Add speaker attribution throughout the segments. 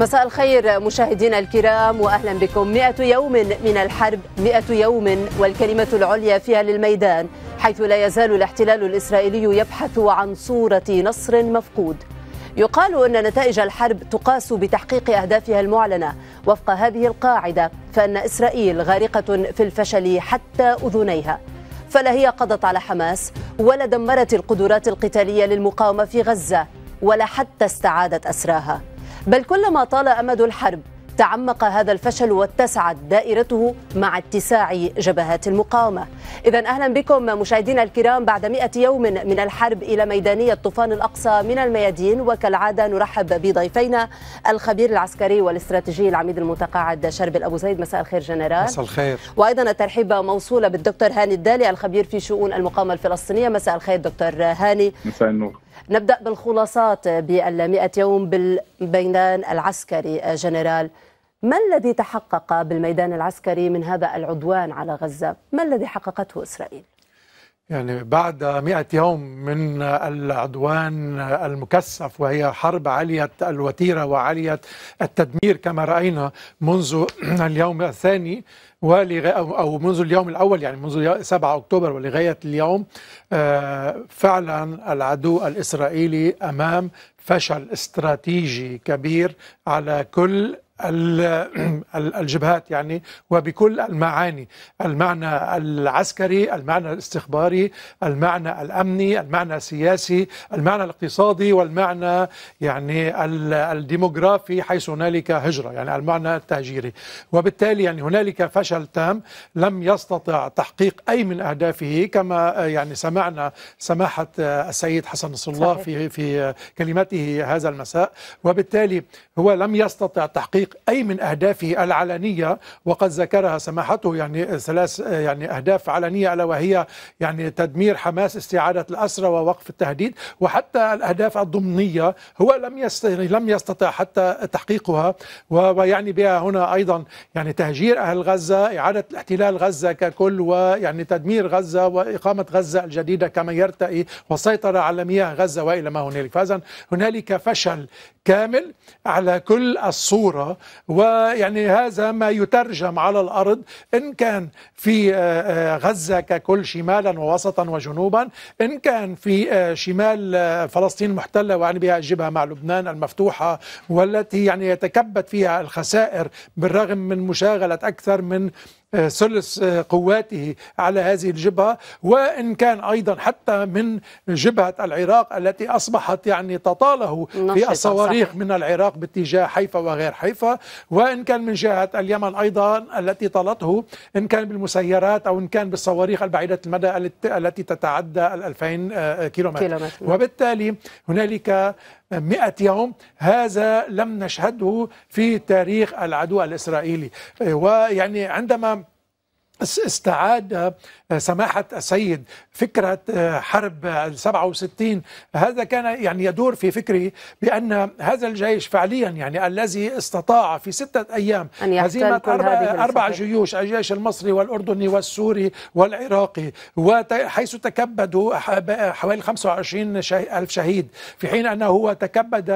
Speaker 1: مساء الخير مشاهدينا الكرام واهلا بكم 100 يوم من الحرب 100 يوم والكلمه العليا فيها للميدان حيث لا يزال الاحتلال الاسرائيلي يبحث عن صوره نصر مفقود يقال ان نتائج الحرب تقاس بتحقيق اهدافها المعلنه وفق هذه القاعده فان اسرائيل غارقه في الفشل حتى اذنيها فلا هي قضت على حماس ولا دمرت القدرات القتاليه للمقاومه في غزه ولا حتى استعادت اسراها بل كلما طال امد الحرب تعمق هذا الفشل واتسعت دائرته مع اتساع جبهات المقاومة إذا أهلا بكم مشاهدينا الكرام بعد مئة يوم من الحرب إلى ميدانية طوفان الأقصى من الميادين وكالعادة نرحب بضيفينا الخبير العسكري والاستراتيجي العميد المتقاعد شربل أبو زيد مساء الخير جنرال مساء الخير وأيضا الترحيب موصولة بالدكتور هاني الدالي الخبير في شؤون المقاومة الفلسطينية مساء الخير دكتور هاني مساء النور نبدأ بالخلاصات بالمئة يوم بالميدان العسكري آه، جنرال ما الذي تحقق بالميدان العسكري من هذا العدوان على غزة؟ ما الذي حققته إسرائيل؟
Speaker 2: يعني بعد مئة يوم من العدوان المكثف وهي حرب عالية الوتيرة وعالية التدمير كما رأينا منذ اليوم الثاني ولغاية أو منذ اليوم الأول يعني منذ 7 أكتوبر ولغاية اليوم آه، فعلا العدو الإسرائيلي أمام فشل استراتيجي كبير على كل الجبهات يعني وبكل المعاني المعنى العسكري المعنى الاستخباري المعنى الأمني المعنى السياسي المعنى الاقتصادي والمعنى يعني الديموغرافي حيث هنالك هجرة يعني المعنى التهجيري وبالتالي يعني هنالك فشل تام لم يستطع تحقيق أي من أهدافه كما يعني سمعنا سماحة السيد حسن نصر الله في في كلمته هذا المساء وبالتالي هو لم يستطع تحقيق تحقيق أي من أهدافه العلنية وقد ذكرها سماحته يعني ثلاث يعني أهداف علنية ألا وهي يعني تدمير حماس استعادة الأسرى ووقف التهديد وحتى الأهداف الضمنية هو لم لم يستطع حتى تحقيقها ويعني بها هنا أيضا يعني تهجير أهل غزة إعادة احتلال غزة ككل ويعني تدمير غزة وإقامة غزة الجديدة كما يرتئي والسيطرة على مياه غزة وإلى ما هنالك فإذا هنالك فشل كامل على كل الصورة ويعني هذا ما يترجم على الأرض إن كان في آه، آه، غزة ككل شمالا ووسطا وجنوبا إن كان في آه، شمال فلسطين المحتلة وعن بها الجبهة مع لبنان المفتوحة والتي يعني يتكبد فيها الخسائر بالرغم من مشاغلة أكثر من آه، ثلث آه، قواته على هذه الجبهة وإن كان أيضا حتى من جبهة العراق التي أصبحت يعني تطاله في الصواريخ من العراق باتجاه حيفا وغير حيفا وإن كان من جهة اليمن أيضا التي طالته إن كان بالمسيرات أو إن كان بالصواريخ البعيدة المدى التي تتعدى ال 2000 آه، كيلومتر, كيلومتر. وبالتالي هنالك مئة يوم هذا لم نشهده في تاريخ العدو الإسرائيلي ويعني عندما استعاد آه، سماحة السيد فكرة آه، حرب 67 هذا كان يعني يدور في فكره بأن هذا الجيش فعليا يعني الذي استطاع في ستة أيام هزيمة أربع, أربع جيوش الجيش المصري والأردني والسوري والعراقي وحيث تكبدوا حوالي 25 ألف شهيد في حين أنه هو تكبد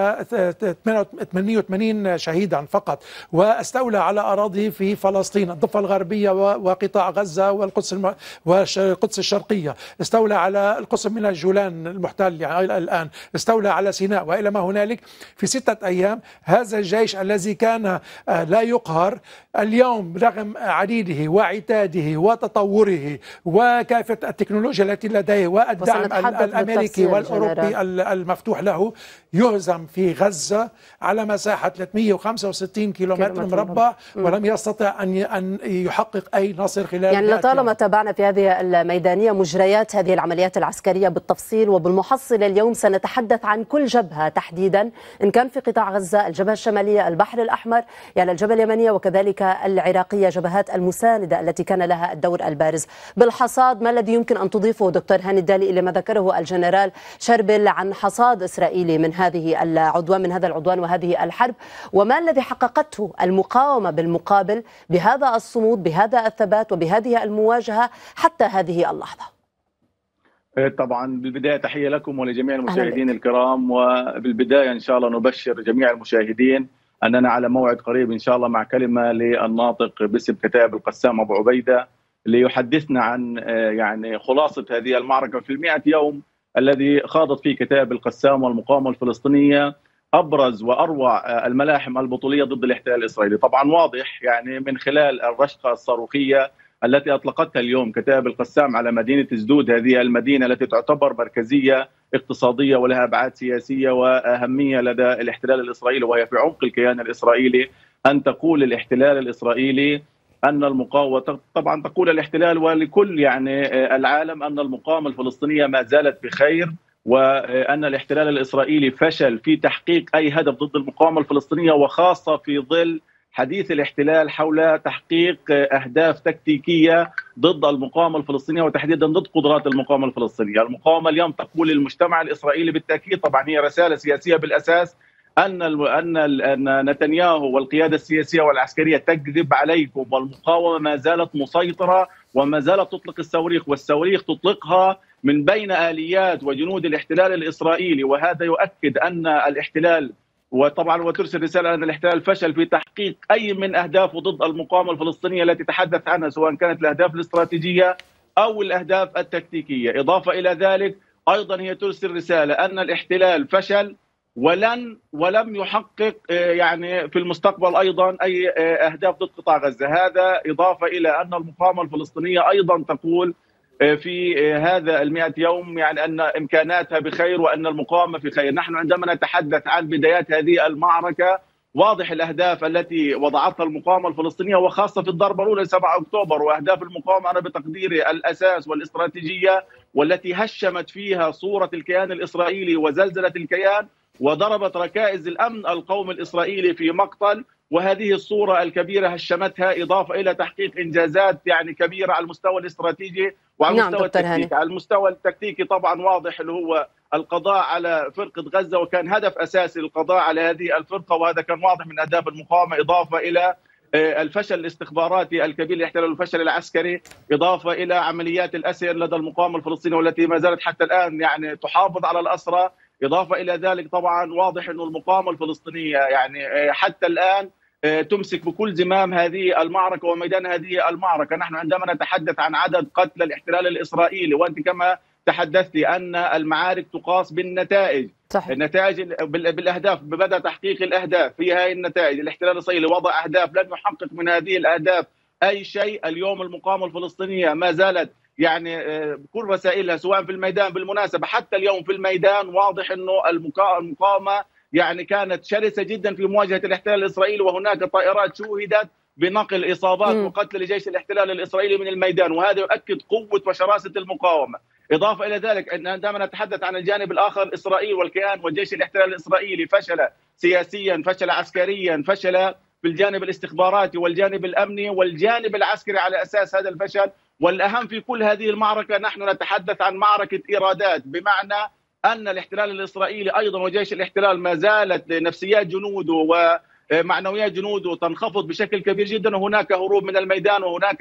Speaker 2: 88 شهيدا فقط واستولى على أراضي في فلسطين الضفة الغربية وقطاع قطاع غزة والقدس الم... والقدس الشرقية استولى على القسم من الجولان المحتل يعني الآن استولى على سيناء وإلى ما هنالك في ستة أيام هذا الجيش الذي كان آه، لا يقهر اليوم رغم عديده وعتاده وتطوره وكافة التكنولوجيا التي لديه والدعم الأمريكي والأوروبي المفتوح له يهزم في غزة على مساحة 365 كيلومتر مربع ولم يستطع أن أن يحقق أي نصر خلال يعني لطالما
Speaker 1: تابعنا في هذه الميدانية مجريات هذه العمليات العسكرية بالتفصيل وبالمحصلة اليوم سنتحدث عن كل جبهة تحديدا إن كان في قطاع غزة الجبهة الشمالية البحر الأحمر يعني الجبهة اليمنية وكذلك العراقية جبهات المساندة التي كان لها الدور البارز بالحصاد ما الذي يمكن أن تضيفه دكتور هاني الدالي إلى ما ذكره الجنرال شربل عن حصاد إسرائيلي من هذا هذه العدوان من هذا العدوان وهذه الحرب وما الذي حققته المقاومة بالمقابل بهذا الصمود بهذا الثبات وبهذه المواجهة حتى هذه اللحظة
Speaker 3: إيه، طبعا بالبدايه تحيه لكم ولجميع المشاهدين الكرام وبالبدايه ان شاء الله نبشر جميع المشاهدين اننا على موعد قريب ان شاء الله مع كلمه للناطق باسم كتائب القسام ابو عبيده ليحدثنا عن آه، يعني خلاصه هذه المعركه في 100 يوم الذي خاضت فيه كتاب القسام والمقاومه الفلسطينيه ابرز واروع آه، الملاحم البطوليه ضد الاحتلال الاسرائيلي، طبعا واضح يعني من خلال الرشقه الصاروخيه التي اطلقتها اليوم كتاب القسام على مدينه سدود هذه المدينه التي تعتبر مركزيه اقتصاديه ولها ابعاد سياسيه واهميه لدى الاحتلال الاسرائيلي وهي في عمق الكيان الاسرائيلي ان تقول الاحتلال الاسرائيلي ان المقاومه طبعا تقول الاحتلال ولكل يعني آه، العالم ان المقاومه الفلسطينيه ما زالت بخير وان الاحتلال الاسرائيلي فشل في تحقيق اي هدف ضد المقاومه الفلسطينيه وخاصه في ظل حديث الاحتلال حول تحقيق آه، اهداف تكتيكيه ضد المقاومه الفلسطينيه وتحديدا ضد قدرات المقاومه الفلسطينيه، المقاومه اليوم تقول للمجتمع الاسرائيلي بالتاكيد طبعا هي رساله سياسيه بالاساس ان ان ان نتنياهو والقياده السياسيه والعسكريه تكذب عليكم والمقاومه ما زالت مسيطره وما زالت تطلق الصواريخ والصواريخ تطلقها من بين اليات وجنود الاحتلال الاسرائيلي وهذا يؤكد ان الاحتلال وطبعا وترسل رساله ان الاحتلال فشل في تحقيق اي من اهدافه ضد المقاومه الفلسطينيه التي تحدث عنها سواء كانت الاهداف الاستراتيجيه او الاهداف التكتيكيه، اضافه الى ذلك ايضا هي ترسل رساله ان الاحتلال فشل ولن ولم يحقق آه، يعني في المستقبل ايضا اي آه، اهداف ضد قطاع غزه، هذا اضافه الى ان المقاومه الفلسطينيه ايضا تقول آه، في هذا ال يوم يعني ان امكاناتها بخير وان المقاومه في خير، نحن عندما نتحدث عن بدايات هذه المعركه واضح الاهداف التي وضعتها المقاومه الفلسطينيه وخاصه في الضربه الاولى 7 اكتوبر واهداف المقاومه انا بتقديري الاساس والاستراتيجيه والتي هشمت فيها صوره الكيان الاسرائيلي وزلزلت الكيان وضربت ركائز الامن القوم الاسرائيلي في مقتل وهذه الصوره الكبيره هشمتها اضافه الى تحقيق انجازات يعني كبيره على المستوى الاستراتيجي وعلى نعم المستوى التكتيكي، على المستوى التكتيكي طبعا واضح اللي هو القضاء على فرقه غزه وكان هدف اساسي القضاء على هذه الفرقه وهذا كان واضح من اداب المقاومه اضافه الى آه، الفشل الاستخباراتي الكبير اللي يحتله الفشل العسكري اضافه الى عمليات الاسر لدى المقاومه الفلسطينيه والتي ما زالت حتى الان يعني تحافظ على الاسرى إضافة إلى ذلك طبعا واضح أن المقاومة الفلسطينية يعني آه، حتى الآن آه، تمسك بكل زمام هذه المعركة وميدان هذه المعركة نحن عندما نتحدث عن عدد قتلى الاحتلال الإسرائيلي وأنت كما تحدثت أن المعارك تقاس بالنتائج صحيح. النتائج بالأهداف ببدأ تحقيق الأهداف في هذه النتائج الاحتلال الإسرائيلي وضع أهداف لم يحقق من هذه الأهداف أي شيء اليوم المقاومة الفلسطينية ما زالت يعني آه، كل رسائلها سواء في الميدان بالمناسبه حتى اليوم في الميدان واضح انه المقاومه يعني كانت شرسه جدا في مواجهه الاحتلال الاسرائيلي وهناك طائرات شوهدت بنقل اصابات م. وقتل لجيش الاحتلال الاسرائيلي من الميدان وهذا يؤكد قوه وشراسه المقاومه إضافة إلى ذلك أن دائما نتحدث عن الجانب الآخر إسرائيل والكيان وجيش الاحتلال الإسرائيلي فشل سياسيا فشل عسكريا فشل في الجانب الاستخباراتي والجانب الأمني والجانب العسكري على أساس هذا الفشل والاهم في كل هذه المعركه نحن نتحدث عن معركه ايرادات بمعنى ان الاحتلال الاسرائيلي ايضا وجيش الاحتلال ما زالت نفسيات جنوده و معنويات جنوده تنخفض بشكل كبير جدا وهناك هروب من الميدان وهناك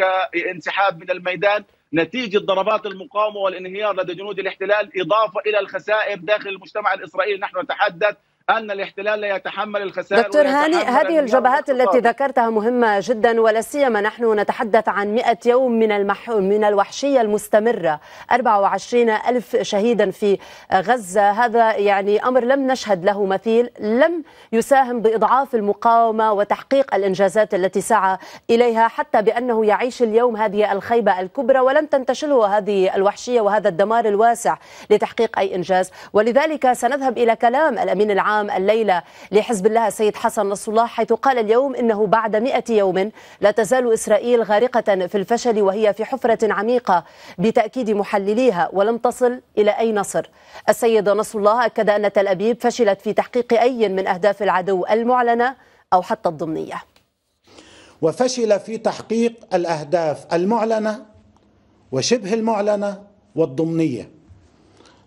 Speaker 3: انسحاب من الميدان نتيجه ضربات المقاومه والانهيار لدى جنود الاحتلال اضافه الى الخسائر داخل المجتمع الاسرائيلي نحن نتحدث ان الاحتلال لا يتحمل الخسائر دكتور هاني هذه الجبهات التي
Speaker 1: ذكرتها مهمه جدا ولا سيما نحن نتحدث عن 100 يوم من المح... من الوحشيه المستمره 24 ألف شهيدا في غزه هذا يعني امر لم نشهد له مثيل لم يساهم باضعاف المقاومه وتحقيق الانجازات التي سعى اليها حتى بانه يعيش اليوم هذه الخيبه الكبرى ولم تنتشله هذه الوحشيه وهذا الدمار الواسع لتحقيق اي انجاز ولذلك سنذهب الى كلام الامين العام العام الليلة لحزب الله السيد حسن نصر الله حيث قال اليوم إنه بعد مئة يوم لا تزال إسرائيل غارقة في الفشل وهي في حفرة عميقة بتأكيد محلليها ولم تصل إلى أي نصر السيد نصر الله أكد أن تل أبيب فشلت في تحقيق أي من أهداف العدو المعلنة أو حتى الضمنية
Speaker 4: وفشل في تحقيق الأهداف المعلنة وشبه المعلنة والضمنية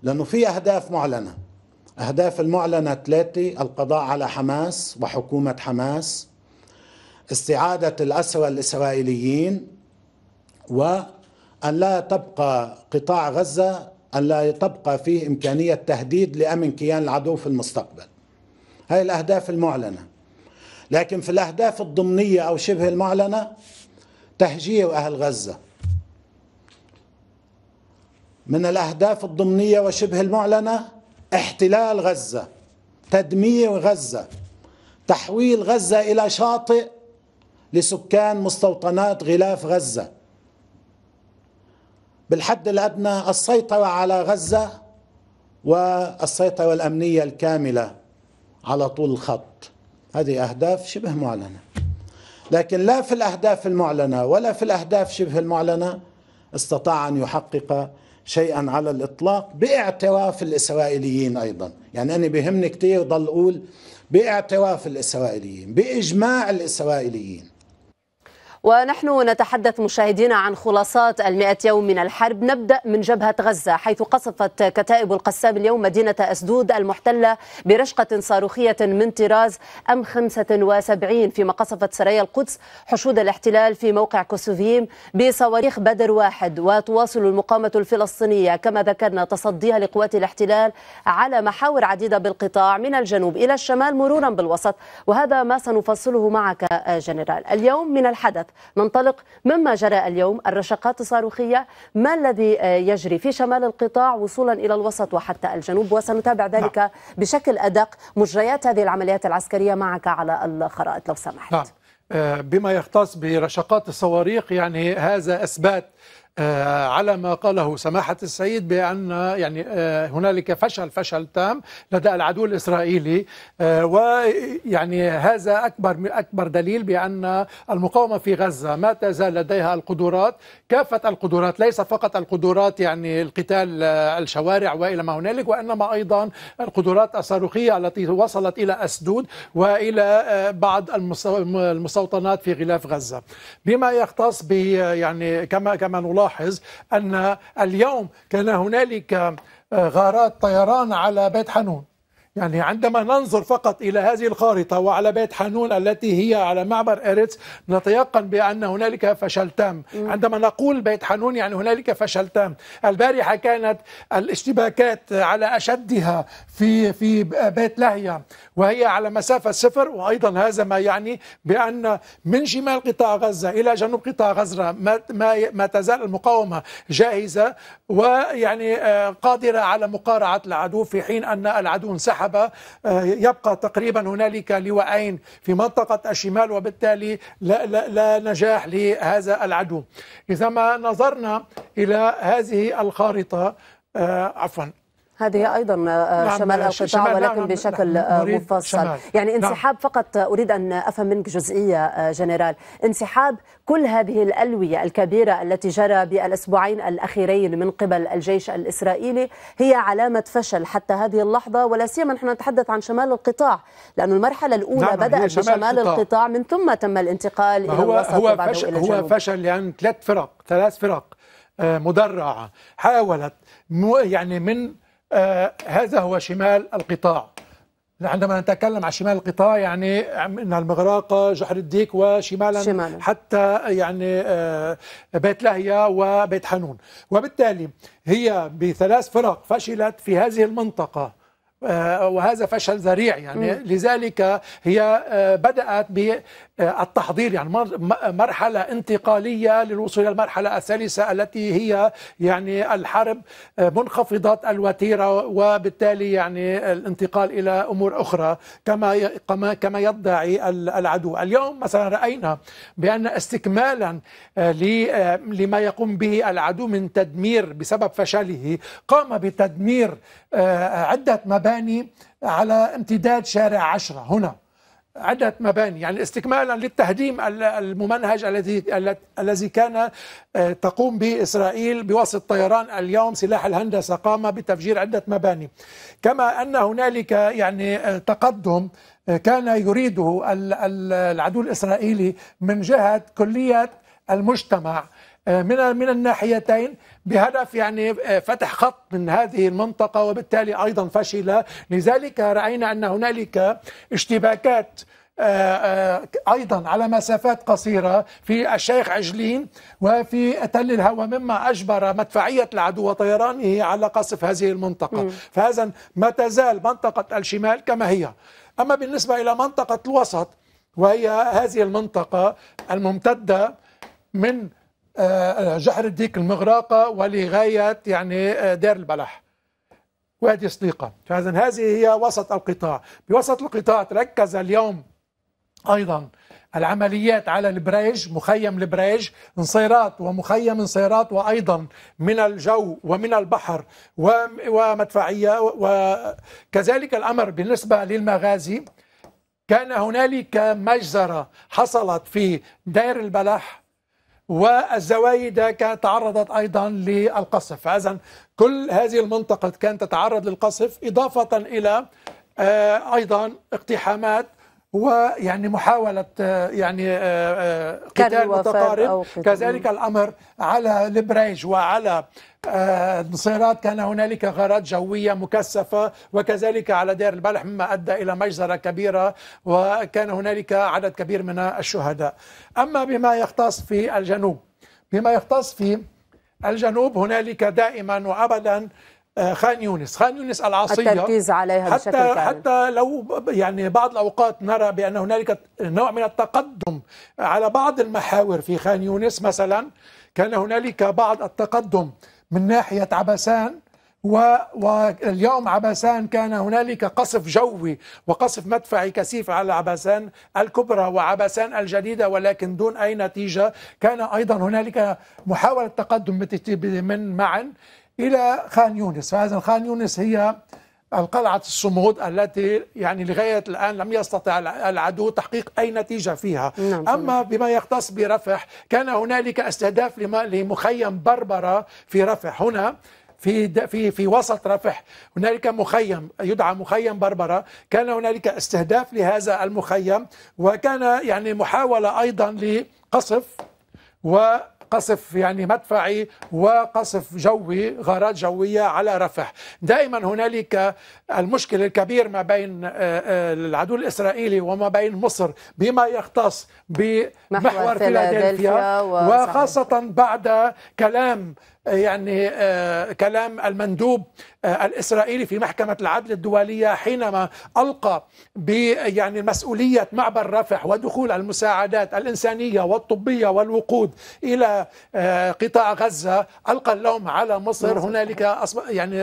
Speaker 4: لأنه في أهداف معلنة أهداف المعلنة ثلاثة القضاء على حماس وحكومة حماس استعادة الأسرى الإسرائيليين وأن لا تبقى قطاع غزة أن لا تبقى فيه إمكانية تهديد لأمن كيان العدو في المستقبل هاي الأهداف المعلنة لكن في الأهداف الضمنية أو شبه المعلنة تهجير أهل غزة من الأهداف الضمنية وشبه المعلنة احتلال غزة تدمير غزة تحويل غزة إلى شاطئ لسكان مستوطنات غلاف غزة بالحد الأدنى السيطرة على غزة والسيطرة الأمنية الكاملة على طول الخط هذه أهداف شبه معلنة لكن لا في الأهداف المعلنة ولا في الأهداف شبه المعلنة استطاع أن يحقق شيئا على الاطلاق باعتراف الاسرائيليين ايضا يعني انا بهمني كثير ضل اقول باعتراف الاسرائيليين باجماع الاسرائيليين
Speaker 1: ونحن نتحدث مشاهدينا عن خلاصات المئة يوم من الحرب نبدأ من جبهة غزة حيث قصفت كتائب القسام اليوم مدينة أسدود المحتلة برشقة صاروخية من طراز أم 75 فيما قصفت سرايا القدس حشود الاحتلال في موقع كوسوفيم بصواريخ بدر واحد وتواصل المقاومة الفلسطينية كما ذكرنا تصديها لقوات الاحتلال على محاور عديدة بالقطاع من الجنوب إلى الشمال مرورا بالوسط وهذا ما سنفصله معك آه، جنرال اليوم من الحدث ننطلق مما جرى اليوم الرشقات الصاروخية ما الذي آه، يجري في شمال القطاع وصولا إلى الوسط وحتى الجنوب وسنتابع ذلك نعم. بشكل أدق مجريات هذه العمليات العسكرية معك على الخرائط لو سمحت
Speaker 2: نعم. آه، بما يختص برشقات الصواريخ يعني هذا اثبات آه، على ما قاله سماحة السيد بأن يعني آه، هنالك فشل فشل تام لدى العدو الإسرائيلي آه، ويعني هذا أكبر أكبر دليل بأن المقاومة في غزة ما تزال لديها القدرات كافة القدرات ليس فقط القدرات يعني القتال الشوارع وإلى ما هنالك وإنما أيضا القدرات الصاروخية التي وصلت إلى أسدود وإلى بعض المستوطنات في غلاف غزة بما يختص ب يعني كما كما نلاحظ نلاحظ أن اليوم كان هنالك آه، غارات طيران على بيت حنون يعني عندما ننظر فقط إلى هذه الخارطة وعلى بيت حانون التي هي على معبر إريتس نتيقن بأن هنالك فشل تام عندما نقول بيت حانون يعني هنالك فشل تام البارحة كانت الاشتباكات على أشدها في في بيت لهيا وهي على مسافة صفر وأيضا هذا ما يعني بأن من شمال قطاع غزة إلى جنوب قطاع غزة ما, ما, ما تزال المقاومة جاهزة ويعني آه، قادرة على مقارعة العدو في حين أن العدو انسحب ذهب آه، يبقى تقريبا هنالك لواءين في منطقة الشمال وبالتالي لا, لا, لا نجاح لهذا العدو إذا ما نظرنا إلى هذه الخارطة آه، عفوا
Speaker 1: هذه نعم. أيضا آه، نعم شمال القطاع شمال نعم، ولكن نعم بشكل نعم آه، مفصل شمال يعني نعم. انسحاب نعم فقط أريد أن أفهم منك جزئية آه، جنرال انسحاب كل هذه الألوية الكبيرة التي جرى بالأسبوعين الأخيرين من قبل الجيش الإسرائيلي هي علامة فشل حتى هذه اللحظة ولا سيما نحن نتحدث عن شمال القطاع لانه المرحلة الأولى نعم بدأت شمال بشمال القطاع. القطاع من ثم تم الانتقال إلى هو الوسط هو فشل, إلى هو
Speaker 2: فشل لأن يعني ثلاث فرق ثلاث فرق مدرعة حاولت يعني من آه، هذا هو شمال القطاع عندما نتكلم عن شمال القطاع يعني من المغراقة جحر الديك وشمالا شمالا. حتى يعني آه، بيت لهيا وبيت حنون وبالتالي هي بثلاث فرق فشلت في هذه المنطقة آه، وهذا فشل ذريع يعني م. لذلك هي بدأت آه، التحضير يعني مرحلة انتقالية للوصول إلى المرحلة الثالثة التي هي يعني الحرب آه، منخفضة الوتيرة وبالتالي يعني الانتقال إلى أمور أخرى كما كما كما يدعي العدو اليوم مثلا رأينا بأن استكمالا آه، لما يقوم به العدو من تدمير بسبب فشله قام بتدمير عدة مباني على امتداد شارع عشرة هنا عدة مباني يعني استكمالا للتهديم الممنهج الذي الذي كان آه، تقوم به إسرائيل بواسطة طيران اليوم سلاح الهندسة قام بتفجير عدة مباني كما أن هنالك يعني آه، تقدم آه، كان يريده العدو الإسرائيلي من جهة كلية المجتمع من من الناحيتين بهدف يعني آه، فتح خط من هذه المنطقة وبالتالي أيضا فشل لذلك رأينا أن هنالك اشتباكات آه، آه، ايضا على مسافات قصيره في الشيخ عجلين وفي تل الهوى مما اجبر مدفعيه العدو وطيرانه على قصف هذه المنطقه فهذا ما تزال منطقه الشمال كما هي اما بالنسبه الى منطقه الوسط وهي هذه المنطقه الممتده من آه، آه، جحر الديك المغراقة ولغاية يعني آه، دير البلح وادي صديقة فإذا هذه هي وسط القطاع بوسط القطاع تركز اليوم أيضا العمليات على البريج مخيم البريج نصيرات ومخيم نصيرات وأيضا من الجو ومن البحر ومدفعية وكذلك الأمر بالنسبة للمغازي كان هنالك مجزرة حصلت في دير البلح والزوايد تعرضت أيضا للقصف فإذا كل هذه المنطقة كانت تتعرض للقصف إضافة إلى آه، أيضا اقتحامات ويعني محاولة آه، يعني آه، آه، قتال متقارب كذلك الأمر على لبريج وعلى نصيرات كان هنالك غارات جوية مكثفة وكذلك على دير البلح مما أدى إلى مجزرة كبيرة وكان هنالك عدد كبير من الشهداء أما بما يختص في الجنوب بما يختص في الجنوب هنالك دائما وابدا آه، خان يونس خان يونس العاصية التركيز عليها حتى بشكل كامل حتى لو يعني بعض الأوقات نرى بأن هنالك نوع من التقدم على بعض المحاور في خان يونس مثلا كان هنالك بعض التقدم من ناحية عبسان و... واليوم عبسان كان هنالك قصف جوي وقصف مدفعي كثيف على عبسان الكبرى وعبسان الجديدة ولكن دون أي نتيجة كان أيضا هنالك محاولة تقدم من معا إلى خان يونس فإذا خان يونس هي القلعة الصمود التي يعني لغاية الآن لم يستطع العدو تحقيق أي نتيجة فيها نعم. أما بما يختص برفح كان هنالك استهداف لمخيم بربرة في رفح هنا في في في وسط رفح هنالك مخيم يدعى مخيم بربره كان هنالك استهداف لهذا المخيم وكان يعني محاوله ايضا لقصف و قصف يعني مدفعي وقصف جوي غارات جوية على رفح دائما هنالك المشكلة الكبير ما بين آه، آه، العدو الإسرائيلي وما بين مصر بما يختص بمحور فيلادلفيا وخاصة بعد كلام يعني آه، كلام المندوب آه، الإسرائيلي في محكمة العدل الدولية حينما ألقى ب يعني مسؤولية معبر رفح ودخول المساعدات الإنسانية والطبية والوقود إلى آه، قطاع غزة ألقى اللوم على مصر هنالك يعني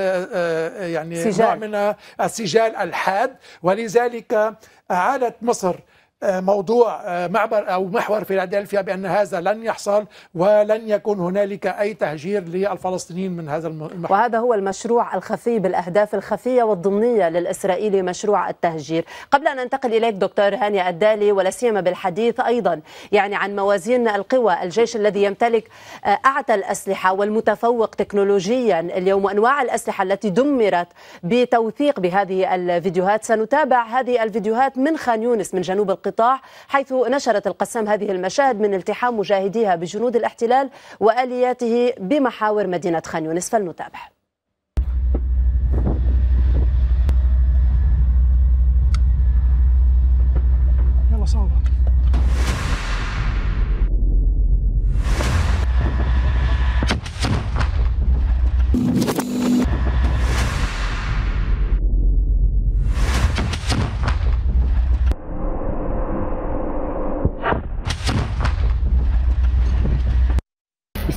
Speaker 2: يعني سجال. نوع من السجال الحاد ولذلك أعادت مصر موضوع آه، معبر أو محور فيلادلفيا بأن هذا لن يحصل ولن يكون هنالك أي تهجير للفلسطينيين من
Speaker 1: هذا المحور وهذا هو المشروع الخفي بالأهداف الخفية والضمنية للإسرائيلي مشروع التهجير قبل أن أنتقل إليك دكتور هاني الدالي ولا سيما بالحديث أيضا يعني عن موازين القوى الجيش الذي يمتلك آه، أعتى الأسلحة والمتفوق تكنولوجيا اليوم وأنواع الأسلحة التي دمرت بتوثيق بهذه الفيديوهات سنتابع هذه الفيديوهات من خان يونس من جنوب القطاع القطاع حيث نشرت القسام هذه المشاهد من التحام مجاهديها بجنود الاحتلال والياته بمحاور مدينه خان يونس فلنتابع يلا you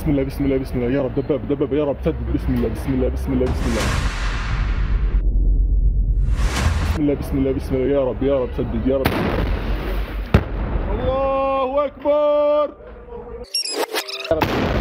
Speaker 3: بسم الله بسم الله بسم الله يا رب دباب دباب يا رب سدد بسم الله بسم الله بسم الله بسم الله بسم الله بسم الله بسم الله يا رب يا رب سدد يا رب الله اكبر يا رب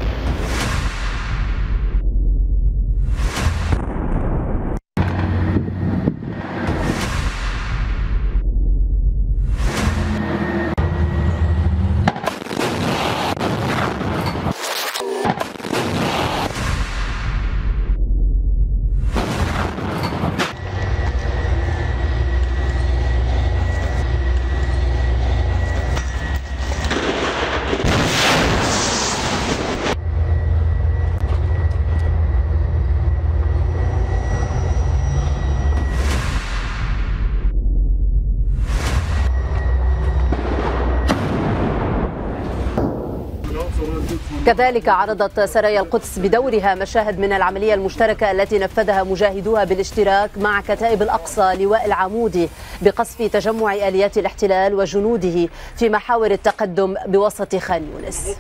Speaker 1: كذلك عرضت سرايا القدس بدورها مشاهد من العملية المشتركة التي نفذها مجاهدوها بالاشتراك مع كتائب الأقصى لواء العمودي بقصف تجمع آليات الاحتلال وجنوده في محاور التقدم بوسط خان يونس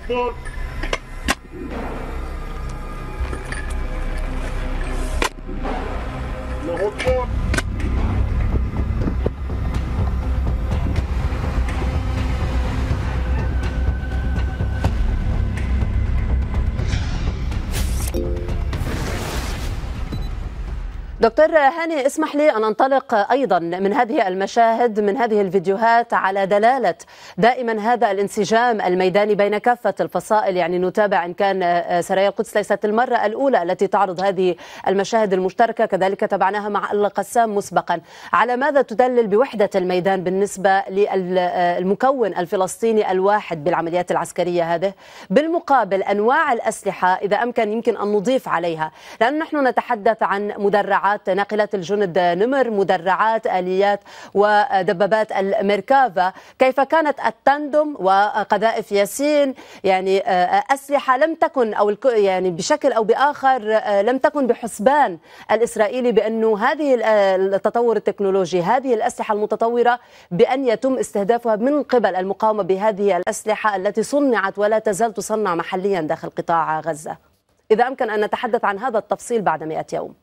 Speaker 1: Le retour دكتور هاني اسمح لي أن أنطلق أيضا من هذه المشاهد من هذه الفيديوهات على دلالة دائما هذا الانسجام الميداني بين كافة الفصائل يعني نتابع إن كان آه، سرايا القدس ليست المرة الأولى التي تعرض هذه المشاهد المشتركة كذلك تابعناها مع القسام مسبقا على ماذا تدلل بوحدة الميدان بالنسبة للمكون الفلسطيني الواحد بالعمليات العسكرية هذه بالمقابل أنواع الأسلحة إذا أمكن يمكن أن نضيف عليها لأن نحن نتحدث عن مدرعات مدرعات ناقلات الجند نمر مدرعات آليات ودبابات الميركافا كيف كانت التندم وقذائف ياسين يعني آه، أسلحة لم تكن أو يعني بشكل أو بآخر آه، لم تكن بحسبان الإسرائيلي بأنه هذه آه، التطور التكنولوجي هذه الأسلحة المتطورة بأن يتم استهدافها من قبل المقاومة بهذه الأسلحة التي صنعت ولا تزال تصنع محليا داخل قطاع غزة إذا أمكن أن نتحدث عن هذا التفصيل بعد 100 يوم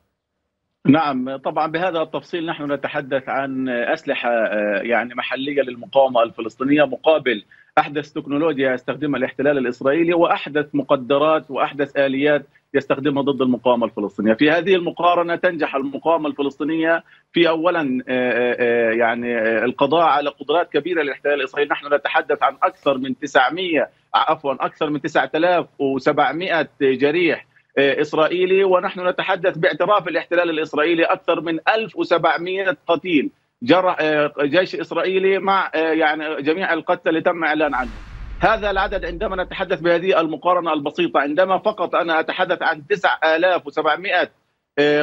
Speaker 3: نعم طبعا بهذا التفصيل نحن نتحدث عن اسلحه آه، يعني محليه للمقاومه الفلسطينيه مقابل احدث تكنولوجيا يستخدمها الاحتلال الاسرائيلي واحدث مقدرات واحدث اليات يستخدمها ضد المقاومه الفلسطينيه، في هذه المقارنه تنجح المقاومه الفلسطينيه في اولا آه، آه، يعني القضاء على قدرات كبيره للاحتلال الاسرائيلي، نحن نتحدث عن اكثر من 900 عفوا اكثر من 9700 جريح آه، إسرائيلي ونحن نتحدث باعتراف الاحتلال الإسرائيلي أكثر من 1700 قتيل جرح آه، جيش إسرائيلي مع آه، يعني جميع القتلى اللي تم إعلان عنه هذا العدد عندما نتحدث بهذه المقارنة البسيطة عندما فقط أنا أتحدث عن 9700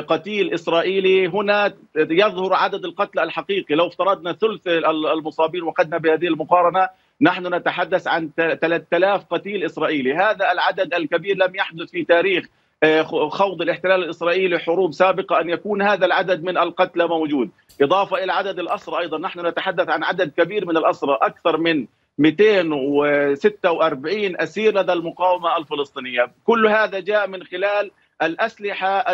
Speaker 3: قتيل إسرائيلي هنا يظهر عدد القتلى الحقيقي لو افترضنا ثلث المصابين وقدنا بهذه المقارنة نحن نتحدث عن 3000 قتيل إسرائيلي هذا العدد الكبير لم يحدث في تاريخ آه، خوض الاحتلال الاسرائيلي حروب سابقه ان يكون هذا العدد من القتلى موجود، اضافه الى عدد الاسرى ايضا، نحن نتحدث عن عدد كبير من الاسرى اكثر من 246 اسير لدى المقاومه الفلسطينيه، كل هذا جاء من خلال الاسلحه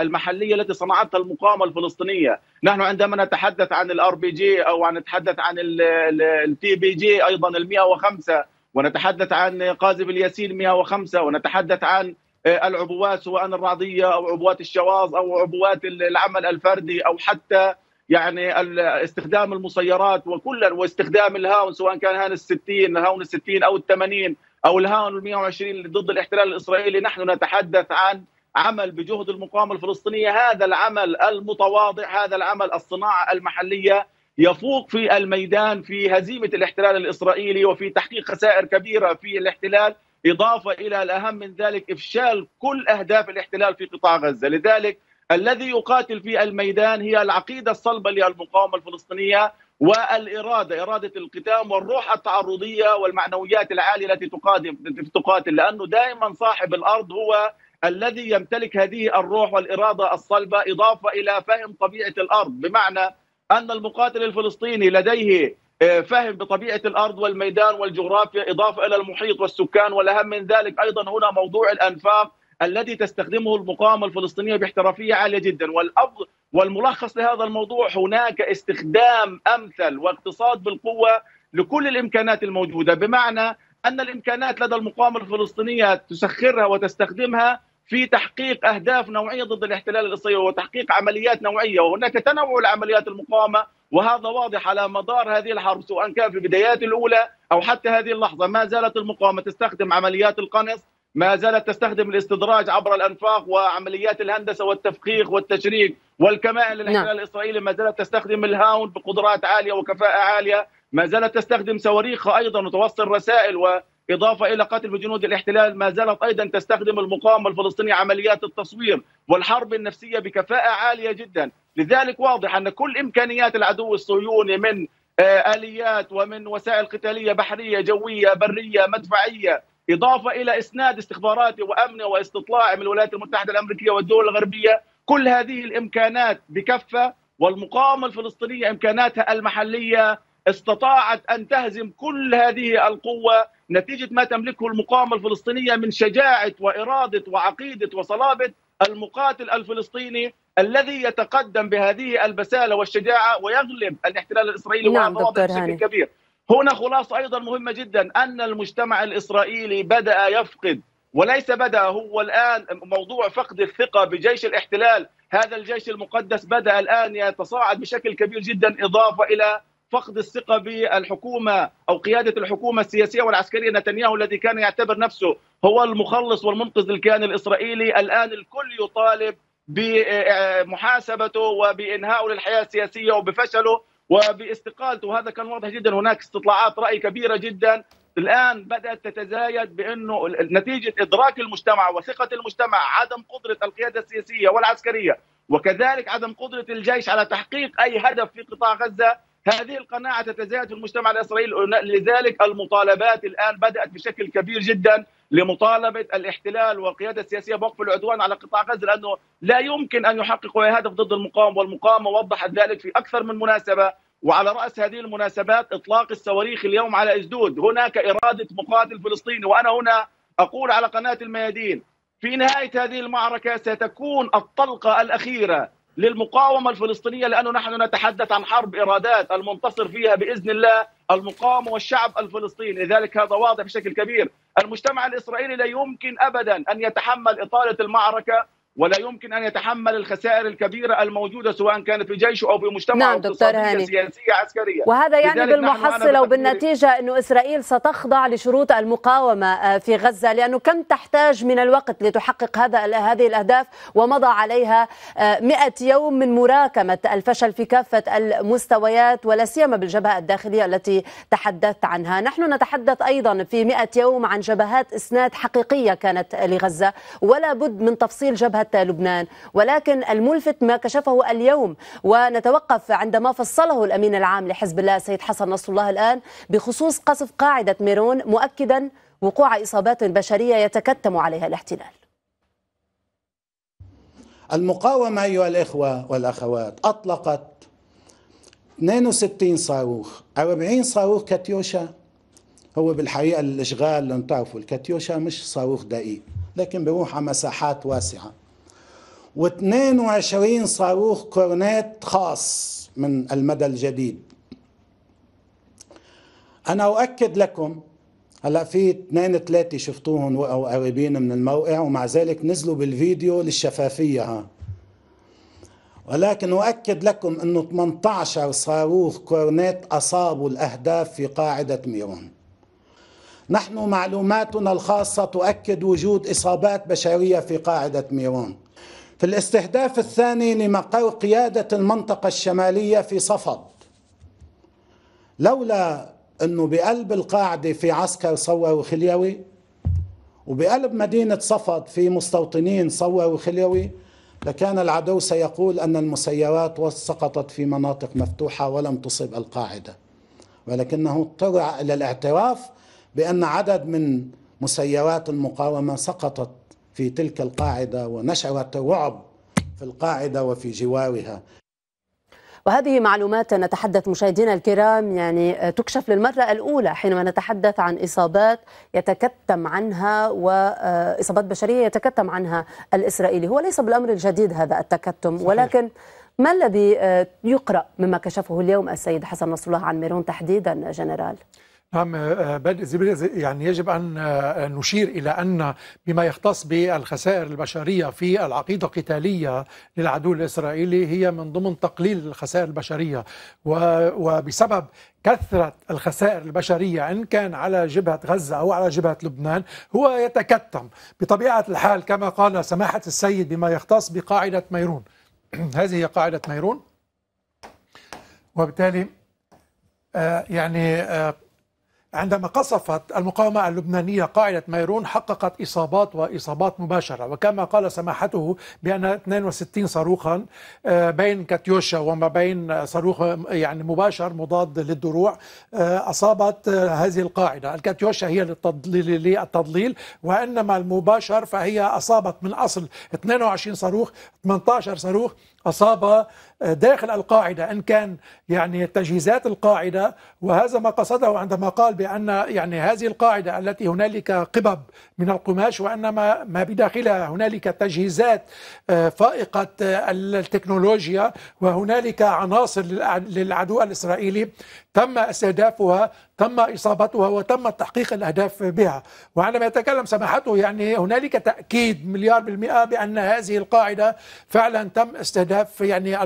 Speaker 3: المحليه التي صنعتها المقاومه الفلسطينيه، نحن عندما نتحدث عن الار بي جي او نتحدث عن التي بي جي ايضا ال 105 ونتحدث عن قاذف الياسين 105 ونتحدث عن آه، العبوات سواء الرعضيه او عبوات الشواظ او عبوات العمل الفردي او حتى يعني استخدام المسيرات وكل واستخدام الهاون سواء كان هان الستين هاون الستين او الثمانين او الهاون المية وعشرين ضد الاحتلال الاسرائيلي نحن نتحدث عن عمل بجهد المقاومه الفلسطينيه هذا العمل المتواضع هذا العمل الصناعه المحليه يفوق في الميدان في هزيمه الاحتلال الاسرائيلي وفي تحقيق خسائر كبيره في الاحتلال إضافة إلى الأهم من ذلك إفشال كل أهداف الاحتلال في قطاع غزة لذلك الذي يقاتل في الميدان هي العقيدة الصلبة للمقاومة الفلسطينية والإرادة إرادة القتال والروح التعرضية والمعنويات العالية التي تقادم تقاتل لأنه دائما صاحب الأرض هو الذي يمتلك هذه الروح والإرادة الصلبة إضافة إلى فهم طبيعة الأرض بمعنى أن المقاتل الفلسطيني لديه آه، فهم بطبيعه الارض والميدان والجغرافيا اضافه الى المحيط والسكان والاهم من ذلك ايضا هنا موضوع الانفاق الذي تستخدمه المقاومه الفلسطينيه باحترافيه عاليه جدا والافضل والملخص لهذا الموضوع هناك استخدام امثل واقتصاد بالقوه لكل الامكانات الموجوده بمعنى ان الامكانات لدى المقاومه الفلسطينيه تسخرها وتستخدمها في تحقيق اهداف نوعيه ضد الاحتلال الاسرائيلي وتحقيق عمليات نوعيه وهناك تنوع لعمليات المقاومه وهذا واضح على مدار هذه الحرب سواء كان في البدايات الأولى أو حتى هذه اللحظة ما زالت المقاومة تستخدم عمليات القنص ما زالت تستخدم الاستدراج عبر الانفاق وعمليات الهندسه والتفخيخ والتشريك والكمائن للاحتلال نعم. الاسرائيلي ما زالت تستخدم الهاون بقدرات عاليه وكفاءه عاليه ما زالت تستخدم صواريخها ايضا وتوصل رسائل و إضافة إلى قتل جنود الاحتلال ما زالت أيضا تستخدم المقاومة الفلسطينية عمليات التصوير والحرب النفسية بكفاءة عالية جدا لذلك واضح أن كل إمكانيات العدو الصهيوني من آه، آليات ومن وسائل قتالية بحرية جوية برية مدفعية إضافة إلى إسناد استخباراتي وأمني واستطلاعي من الولايات المتحدة الأمريكية والدول الغربية كل هذه الإمكانات بكفة والمقاومة الفلسطينية إمكاناتها المحلية استطاعت ان تهزم كل هذه القوه نتيجه ما تملكه المقاومه الفلسطينيه من شجاعه واراده وعقيده وصلابه المقاتل الفلسطيني الذي يتقدم بهذه البساله والشجاعه ويغلب الاحتلال الاسرائيلي نعم وهذا بشكل كبير. هنا خلاصه ايضا مهمه جدا ان المجتمع الاسرائيلي بدا يفقد وليس بدا هو الان موضوع فقد الثقه بجيش الاحتلال، هذا الجيش المقدس بدا الان يتصاعد بشكل كبير جدا اضافه الى فقد الثقه بالحكومه او قياده الحكومه السياسيه والعسكريه نتنياهو الذي كان يعتبر نفسه هو المخلص والمنقذ للكيان الاسرائيلي الان الكل يطالب بمحاسبته وبانهائه للحياه السياسيه وبفشله وباستقالته هذا كان واضح جدا هناك استطلاعات راي كبيره جدا الان بدات تتزايد بانه نتيجه ادراك المجتمع وثقه المجتمع عدم قدره القياده السياسيه والعسكريه وكذلك عدم قدره الجيش على تحقيق اي هدف في قطاع غزه هذه القناعة تتزايد في المجتمع الإسرائيلي لذلك المطالبات الآن بدأت بشكل كبير جدا لمطالبة الاحتلال والقيادة السياسية بوقف العدوان على قطاع غزة لأنه لا يمكن أن يحققوا هدف ضد المقاومة والمقاومة وضحت ذلك في أكثر من مناسبة وعلى رأس هذه المناسبات إطلاق الصواريخ اليوم على إسدود هناك إرادة مقاتل فلسطيني وأنا هنا أقول على قناة الميادين في نهاية هذه المعركة ستكون الطلقة الأخيرة للمقاومه الفلسطينيه لانه نحن نتحدث عن حرب ارادات المنتصر فيها باذن الله المقاومه والشعب الفلسطيني، لذلك هذا واضح بشكل كبير، المجتمع الاسرائيلي لا يمكن ابدا ان يتحمل اطاله المعركه ولا يمكن ان يتحمل الخسائر الكبيره الموجوده سواء كان في جيشه او في مجتمع نعم دكتور هاني سياسيه عسكريه وهذا يعني بالمحصله وبالنتيجه
Speaker 1: انه اسرائيل ستخضع لشروط المقاومه آه، في غزه لانه كم تحتاج من الوقت لتحقق هذا هذه الاهداف ومضى عليها 100 آه، يوم من مراكمه الفشل في كافه المستويات ولا سيما بالجبهه الداخليه التي تحدثت عنها، نحن نتحدث ايضا في 100 يوم عن جبهات اسناد حقيقيه كانت لغزه ولا بد من تفصيل جبهه مواجهة لبنان ولكن الملفت ما كشفه اليوم ونتوقف عندما فصله الأمين العام لحزب الله سيد حسن نصر الله الآن بخصوص قصف قاعدة ميرون مؤكدا وقوع إصابات بشرية يتكتم عليها الاحتلال
Speaker 4: المقاومة أيها الإخوة والأخوات أطلقت 62 صاروخ 40 صاروخ كاتيوشا هو بالحقيقة الإشغال اللي نتعرفه الكاتيوشا مش صاروخ دقيق لكن بيروح على مساحات واسعة و22 صاروخ كورنات خاص من المدى الجديد انا اؤكد لكم هلا في اثنين ثلاثه شفتوهم وقعوا قريبين من الموقع ومع ذلك نزلوا بالفيديو للشفافيه ها ولكن اؤكد لكم انه 18 صاروخ كورنيت اصابوا الاهداف في قاعده ميرون نحن معلوماتنا الخاصه تؤكد وجود اصابات بشريه في قاعده ميرون في الاستهداف الثاني قيادة المنطقة الشمالية في صفد لولا أنه بقلب القاعدة في عسكر صوى وخليوي وبقلب مدينة صفد في مستوطنين صوى وخليوي لكان العدو سيقول أن المسيرات سقطت في مناطق مفتوحة ولم تصب القاعدة ولكنه اضطر إلى الاعتراف بأن عدد من مسيرات المقاومة سقطت في تلك القاعده ونشعت وعب في القاعده وفي جوارها
Speaker 1: وهذه معلومات نتحدث مشاهدينا الكرام يعني تكشف للمرة الأولى حينما نتحدث عن إصابات يتكتم عنها وإصابات آه، بشرية يتكتم عنها الإسرائيلي هو ليس بالأمر الجديد هذا التكتم صحيح. ولكن ما الذي آه، يقرأ مما كشفه اليوم السيد حسن نصر الله عن ميرون تحديدا جنرال؟
Speaker 2: نعم آه، آه، بل يعني يجب ان آه، نشير الى ان بما يختص بالخسائر البشريه في العقيده القتاليه للعدو الاسرائيلي هي من ضمن تقليل الخسائر البشريه وبسبب كثرة الخسائر البشرية إن كان على جبهة غزة أو على جبهة لبنان هو يتكتم بطبيعة الحال كما قال سماحة السيد بما يختص بقاعدة ميرون هذه هي قاعدة ميرون وبالتالي يعني عندما قصفت المقاومة اللبنانية قاعدة ميرون حققت إصابات وإصابات مباشرة وكما قال سماحته بأن 62 صاروخا آه، بين كاتيوشا وما بين صاروخ يعني مباشر مضاد للدروع آه، أصابت آه، هذه القاعدة الكاتيوشا هي للتضليل وإنما المباشر فهي أصابت من أصل 22 صاروخ 18 صاروخ أصاب آه، داخل القاعدة إن كان يعني تجهيزات القاعدة وهذا ما قصده عندما قال بأن يعني هذه القاعدة التي هنالك قبب من القماش وأنما ما بداخلها هنالك تجهيزات آه، فائقة آه، التكنولوجيا وهنالك عناصر للعدو الإسرائيلي تم استهدافها تم إصابتها وتم تحقيق الأهداف بها وعندما يتكلم سماحته يعني هنالك تأكيد مليار بالمئة بأن هذه القاعدة فعلا تم استهداف يعني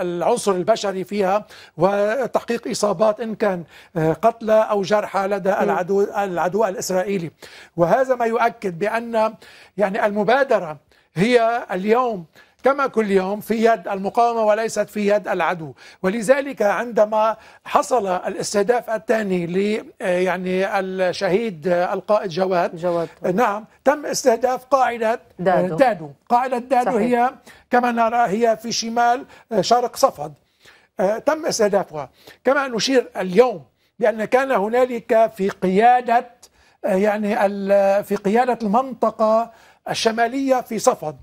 Speaker 2: العنصر البشري فيها وتحقيق إصابات إن كان آه، قتلى أو جرحى لدى العدو, العدو الإسرائيلي وهذا ما يؤكد بأن يعني المبادرة هي اليوم كما كل يوم في يد المقاومة وليست في يد العدو ولذلك عندما حصل الاستهداف الثاني ل آه، يعني الشهيد آه، القائد جواد, جواد. نعم تم استهداف قاعدة آه، دادو, دادو. قاعدة دادو صحيح. هي كما نرى هي في شمال شرق صفد تم استهدافها كما نشير اليوم بأن كان هنالك في قيادة يعني في قيادة المنطقة الشمالية في صفد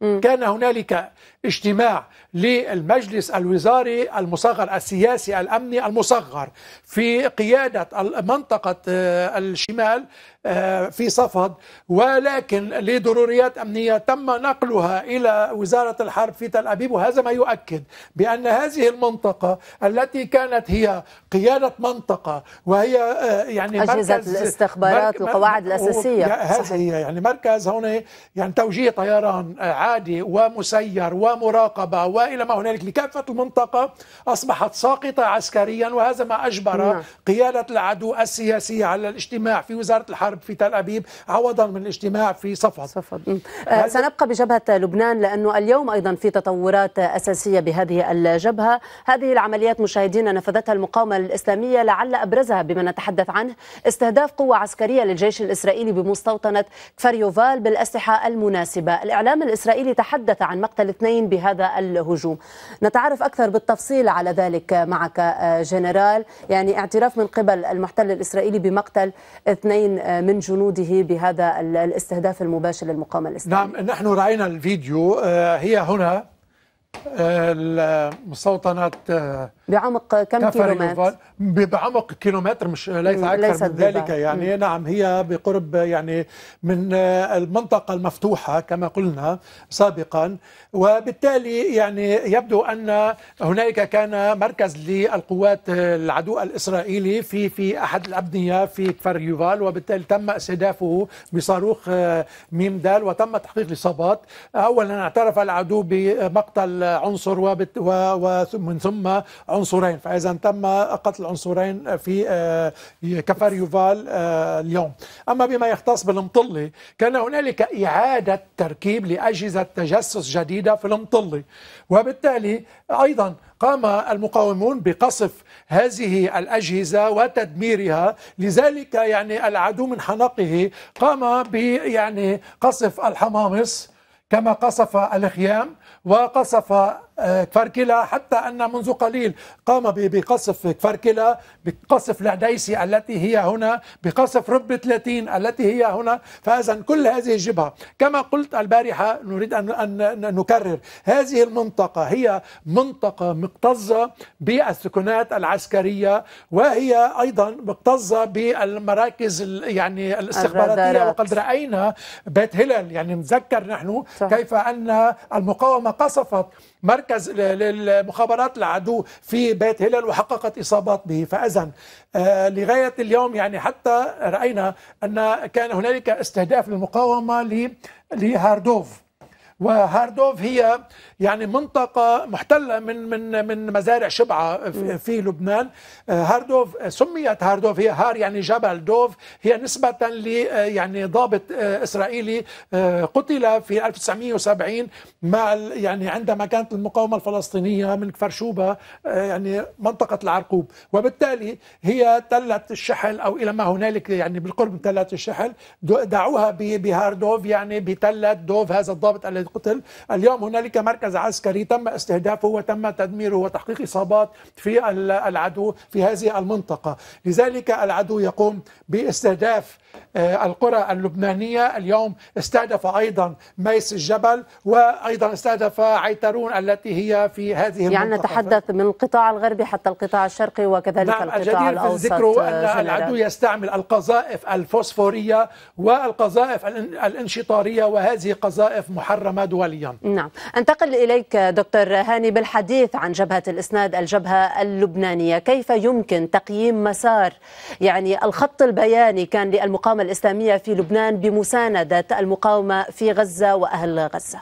Speaker 2: كان هنالك اجتماع للمجلس الوزاري المصغر السياسي الامني المصغر في قياده منطقه آه، الشمال آه، في صفد ولكن لضروريات امنيه تم نقلها الى وزاره الحرب في تل ابيب وهذا ما يؤكد بان هذه المنطقه التي كانت هي قياده منطقه وهي آه، يعني اجهزه الاستخبارات القواعد الاساسيه هذه يعني مركز هنا يعني توجيه طيران عادي ومسير و ومراقبة وإلى ما هنالك لكافة المنطقة أصبحت ساقطة عسكريا وهذا ما أجبر نعم. قيادة العدو السياسية على الاجتماع في وزارة الحرب في تل أبيب عوضا من الاجتماع في صفد, صفد. آه،
Speaker 1: سنبقى بجبهة لبنان لأنه اليوم أيضا في تطورات أساسية بهذه الجبهة هذه العمليات مشاهدين نفذتها المقاومة الإسلامية لعل أبرزها بما نتحدث عنه استهداف قوة عسكرية للجيش الإسرائيلي بمستوطنة كفريوفال بالأسلحة المناسبة الإعلام الإسرائيلي تحدث عن مقتل اثنين الصين بهذا الهجوم نتعرف أكثر بالتفصيل على ذلك معك آه، جنرال يعني اعتراف من قبل المحتل الإسرائيلي بمقتل اثنين آه، من جنوده بهذا الاستهداف المباشر للمقاومة الإسرائيلية
Speaker 2: نعم نحن رأينا الفيديو آه، هي هنا المستوطنات
Speaker 1: بعمق كم كيلومتر؟
Speaker 2: بعمق كيلومتر مش ليس اكثر ليس من ذلك يعني م. نعم هي بقرب يعني من المنطقه المفتوحه كما قلنا سابقا وبالتالي يعني يبدو ان هنالك كان مركز للقوات العدو الاسرائيلي في في احد الابنيه في كفر يوفال وبالتالي تم استهدافه بصاروخ ميم دال وتم تحقيق الاصابات اولا اعترف العدو بمقتل عنصر ومن ثم العنصرين فإذا تم قتل العنصرين في آه، كفر يوفال آه، اليوم أما بما يختص بالمطلي كان هنالك إعادة تركيب لأجهزة تجسس جديدة في المطلي وبالتالي أيضا قام المقاومون بقصف هذه الأجهزة وتدميرها لذلك يعني العدو من حنقه قام ب يعني قصف الحمامص كما قصف الخيام وقصف آه، كفاركيلا حتى أن منذ قليل قام بقصف كفاركيلا بقصف العديسي التي هي هنا بقصف رب 30 التي هي هنا فإذا كل هذه الجبهة كما قلت البارحة نريد أن نكرر هذه المنطقة هي منطقة مكتظة بالسكنات العسكرية وهي أيضا مكتظة بالمراكز يعني الاستخباراتية وقد رأينا بيت هلال يعني نتذكر نحن صح. كيف أن المقاومة قصفت مركز للمخابرات العدو في بيت هلال وحققت إصابات به فإذا آه، لغاية اليوم يعني حتى رأينا أن كان هنالك استهداف للمقاومة لهاردوف وهاردوف هي يعني منطقة محتلة من من من مزارع شبعة في لبنان آه، هاردوف آه، سميت هاردوف هي هار يعني جبل دوف هي نسبة ل آه، يعني ضابط إسرائيلي قتل في 1970 مع يعني عندما كانت المقاومة الفلسطينية من كفر يعني منطقة العرقوب وبالتالي هي تلة الشحل أو إلى ما هنالك يعني بالقرب من تلة الشحل دعوها بهاردوف يعني بتلة دوف هذا الضابط الذي قتل اليوم هنالك مركز عسكري تم استهدافه وتم تدميره وتحقيق إصابات في العدو في هذه المنطقة لذلك العدو يقوم باستهداف آه، القرى اللبنانية اليوم استهدف أيضا ميس الجبل وأيضا استهدف عيترون التي هي في هذه يعني المنطقة يعني
Speaker 1: نتحدث من القطاع الغربي حتى القطاع الشرقي وكذلك نعم القطاع الأوسط ذكر آه، أن العدو
Speaker 2: يستعمل القذائف الفوسفورية والقذائف الانشطارية وهذه قذائف محرمة دوليا
Speaker 1: نعم أنتقل إليك دكتور هاني بالحديث عن جبهة الإسناد الجبهة اللبنانية كيف يمكن تقييم مسار يعني الخط البياني كان للمقاومة المقاومة الإسلامية في لبنان بمساندة المقاومة في غزة وأهل غزة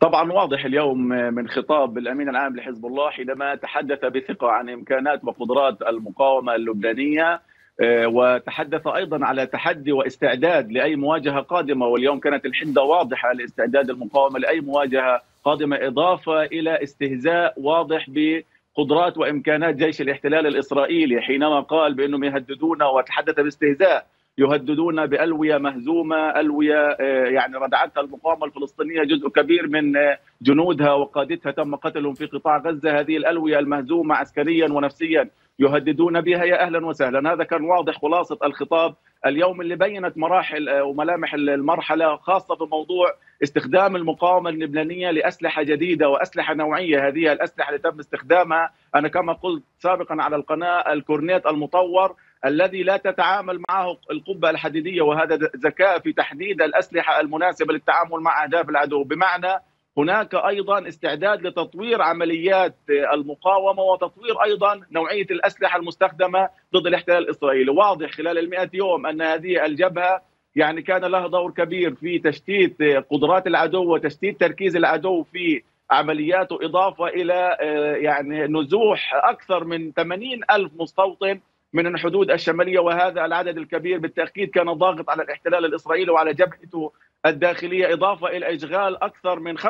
Speaker 3: طبعا واضح اليوم من خطاب الامين العام لحزب الله حينما تحدث بثقه عن امكانات وقدرات المقاومه اللبنانيه آه، وتحدث ايضا على تحدي واستعداد لاي مواجهه قادمه واليوم كانت الحده واضحه لاستعداد المقاومه لاي مواجهه قادمه اضافه الى استهزاء واضح ب قدرات وامكانات جيش الاحتلال الاسرائيلي حينما قال بانهم يهددون وتحدث باستهزاء يهددون بالويه مهزومه، الويه آه، يعني ردعتها المقاومه الفلسطينيه جزء كبير من آه، جنودها وقادتها تم قتلهم في قطاع غزه، هذه الالويه المهزومه عسكريا ونفسيا يهددون بها يا اهلا وسهلا هذا كان واضح خلاصه الخطاب اليوم اللي بينت مراحل آه، وملامح المرحله خاصه بموضوع استخدام المقاومه اللبنانيه لاسلحه جديده واسلحه نوعيه هذه الاسلحه اللي تم استخدامها انا كما قلت سابقا على القناه الكورنيت المطور الذي لا تتعامل معه القبه الحديديه وهذا ذكاء في تحديد الاسلحه المناسبه للتعامل مع اهداف العدو بمعنى هناك ايضا استعداد لتطوير عمليات المقاومه وتطوير ايضا نوعيه الاسلحه المستخدمه ضد الاحتلال الاسرائيلي، واضح خلال ال يوم ان هذه الجبهه يعني كان لها دور كبير في تشتيت قدرات العدو وتشتيت تركيز العدو في عملياته إضافة إلى آه، يعني نزوح أكثر من 80 ألف مستوطن من الحدود الشمالية وهذا العدد الكبير بالتأكيد كان ضاغط على الاحتلال الإسرائيلي وعلى جبهته الداخلية إضافة إلى إشغال أكثر من 25%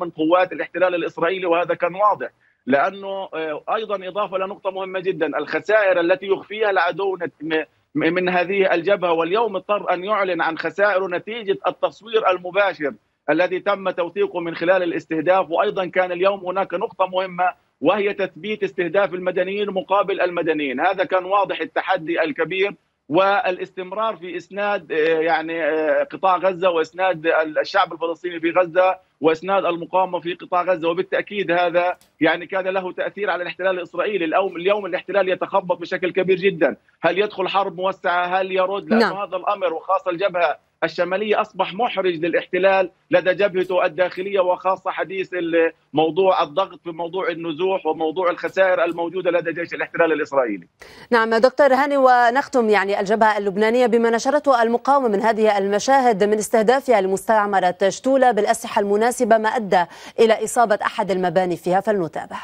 Speaker 3: من قوات الاحتلال الإسرائيلي وهذا كان واضح لأنه آه، أيضا إضافة لنقطة مهمة جدا الخسائر التي يخفيها العدو من هذه الجبهة واليوم اضطر أن يعلن عن خسائره نتيجة التصوير المباشر الذي تم توثيقه من خلال الاستهداف وأيضا كان اليوم هناك نقطة مهمة وهي تثبيت استهداف المدنيين مقابل المدنيين هذا كان واضح التحدي الكبير والاستمرار في اسناد آه، يعني آه، قطاع غزه واسناد الشعب الفلسطيني في غزه واسناد المقاومه في قطاع غزه وبالتاكيد هذا يعني كان له تاثير على الاحتلال الاسرائيلي اليوم اليوم الاحتلال يتخبط بشكل كبير جدا هل يدخل حرب موسعه هل يرد لأن نعم. هذا الامر وخاصه الجبهه الشمالية أصبح محرج للاحتلال لدى جبهته الداخلية وخاصة حديث موضوع الضغط في موضوع النزوح وموضوع الخسائر الموجودة لدى جيش الاحتلال الإسرائيلي
Speaker 1: نعم دكتور هاني ونختم يعني الجبهة اللبنانية بما نشرته المقاومة من هذه المشاهد من استهدافها لمستعمرة شتولة بالأسلحة المناسبة ما أدى إلى إصابة أحد المباني فيها فلنتابع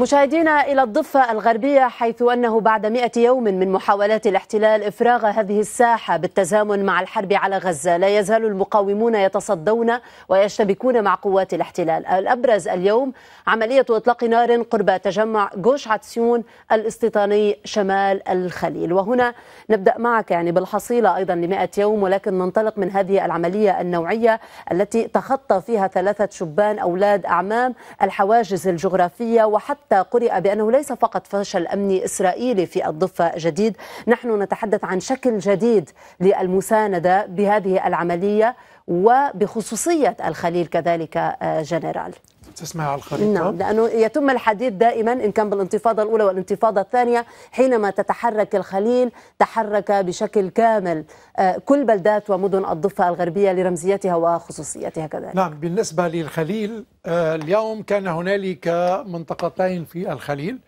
Speaker 1: مشاهدينا إلى الضفة الغربية حيث أنه بعد مئة يوم من محاولات الاحتلال إفراغ هذه الساحة بالتزامن مع الحرب على غزة لا يزال المقاومون يتصدون ويشتبكون مع قوات الاحتلال الأبرز اليوم عملية إطلاق نار قرب تجمع جوش عتسيون الاستيطاني شمال الخليل وهنا نبدأ معك يعني بالحصيلة أيضا لمئة يوم ولكن ننطلق من هذه العملية النوعية التي تخطى فيها ثلاثة شبان أولاد أعمام الحواجز الجغرافية وحتى حتى قرئ بأنه ليس فقط فشل أمني إسرائيلي في الضفة جديد نحن نتحدث عن شكل جديد للمساندة بهذه العملية وبخصوصية الخليل كذلك آه، جنرال تسمعها
Speaker 2: على الخريطة نعم
Speaker 1: لأنه يتم الحديث دائما إن كان بالانتفاضة الأولى والانتفاضة الثانية حينما تتحرك الخليل تحرك بشكل كامل آه، كل بلدات ومدن الضفة الغربية لرمزيتها وخصوصيتها كذلك
Speaker 2: نعم بالنسبة للخليل آه، اليوم كان هنالك منطقتين في الخليل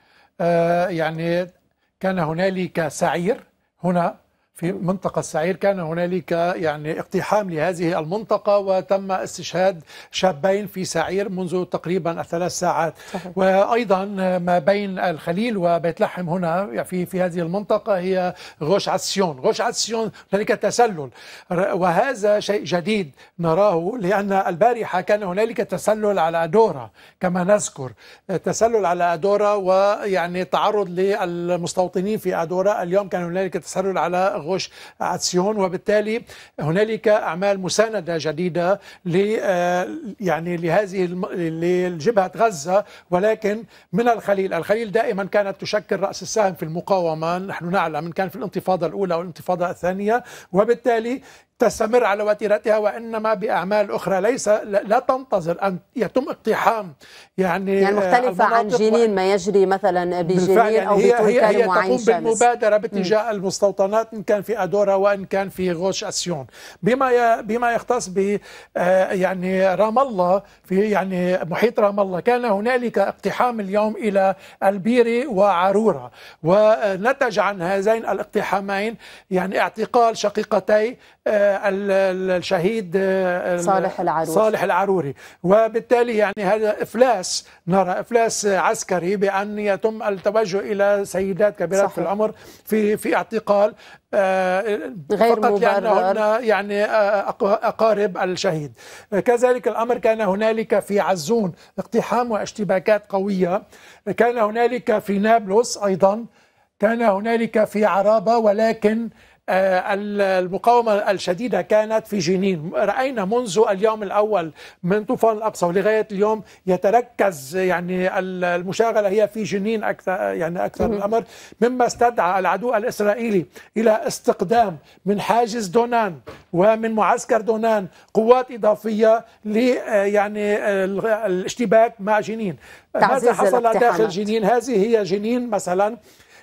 Speaker 2: آه، يعني كان هنالك سعير هنا في منطقة السعير كان هنالك يعني اقتحام لهذه المنطقة وتم استشهاد شابين في سعير منذ تقريبا ثلاث ساعات صحيح. وأيضا ما بين الخليل وبيت لحم هنا في في هذه المنطقة هي غوش عسيون غوش عسيون هنالك تسلل وهذا شيء جديد نراه لأن البارحة كان هنالك تسلل على أدورا كما نذكر تسلل على أدورا ويعني تعرض للمستوطنين في أدورا اليوم كان هنالك تسلل على غوش عتسيون وبالتالي هنالك اعمال مسانده جديده ل آه، يعني لهذه لجبهه غزه ولكن من الخليل، الخليل دائما كانت تشكل راس السهم في المقاومه، نحن نعلم ان كان في الانتفاضه الاولى والانتفاضه الثانيه وبالتالي تستمر على وتيرتها وانما باعمال اخرى ليس لا تنتظر ان يتم اقتحام يعني يعني مختلفه آه، عن جنين
Speaker 1: ما يجري مثلا بجنين يعني او هي, هي, هي تقوم بالمبادره
Speaker 2: باتجاه م. المستوطنات ان كان في ادورا وان كان في غوش اسيون بما بما يختص ب آه، يعني رام الله في يعني محيط رام الله كان هنالك اقتحام اليوم الى البيري وعروره ونتج عن هذين الاقتحامين يعني اعتقال شقيقتي آه، الشهيد آه، صالح العروري صالح العروري وبالتالي يعني هذا افلاس نرى افلاس عسكري بان يتم التوجه الى سيدات كبيرات في العمر في في اعتقال آه، غير فقط مبرر. لأنهن يعني آه، أقارب الشهيد كذلك الأمر كان هنالك في عزون اقتحام واشتباكات قوية كان هنالك في نابلس أيضا كان هنالك في عرابة ولكن آه، المقاومة الشديدة كانت في جنين رأينا منذ اليوم الأول من طوفان الأقصى ولغاية اليوم يتركز يعني المشاغلة هي في جنين أكثر يعني أكثر الأمر مما استدعى العدو الإسرائيلي إلى استقدام من حاجز دونان ومن معسكر دونان قوات إضافية ل آه، يعني الاشتباك مع جنين ماذا حصل داخل جنين هذه هي جنين مثلا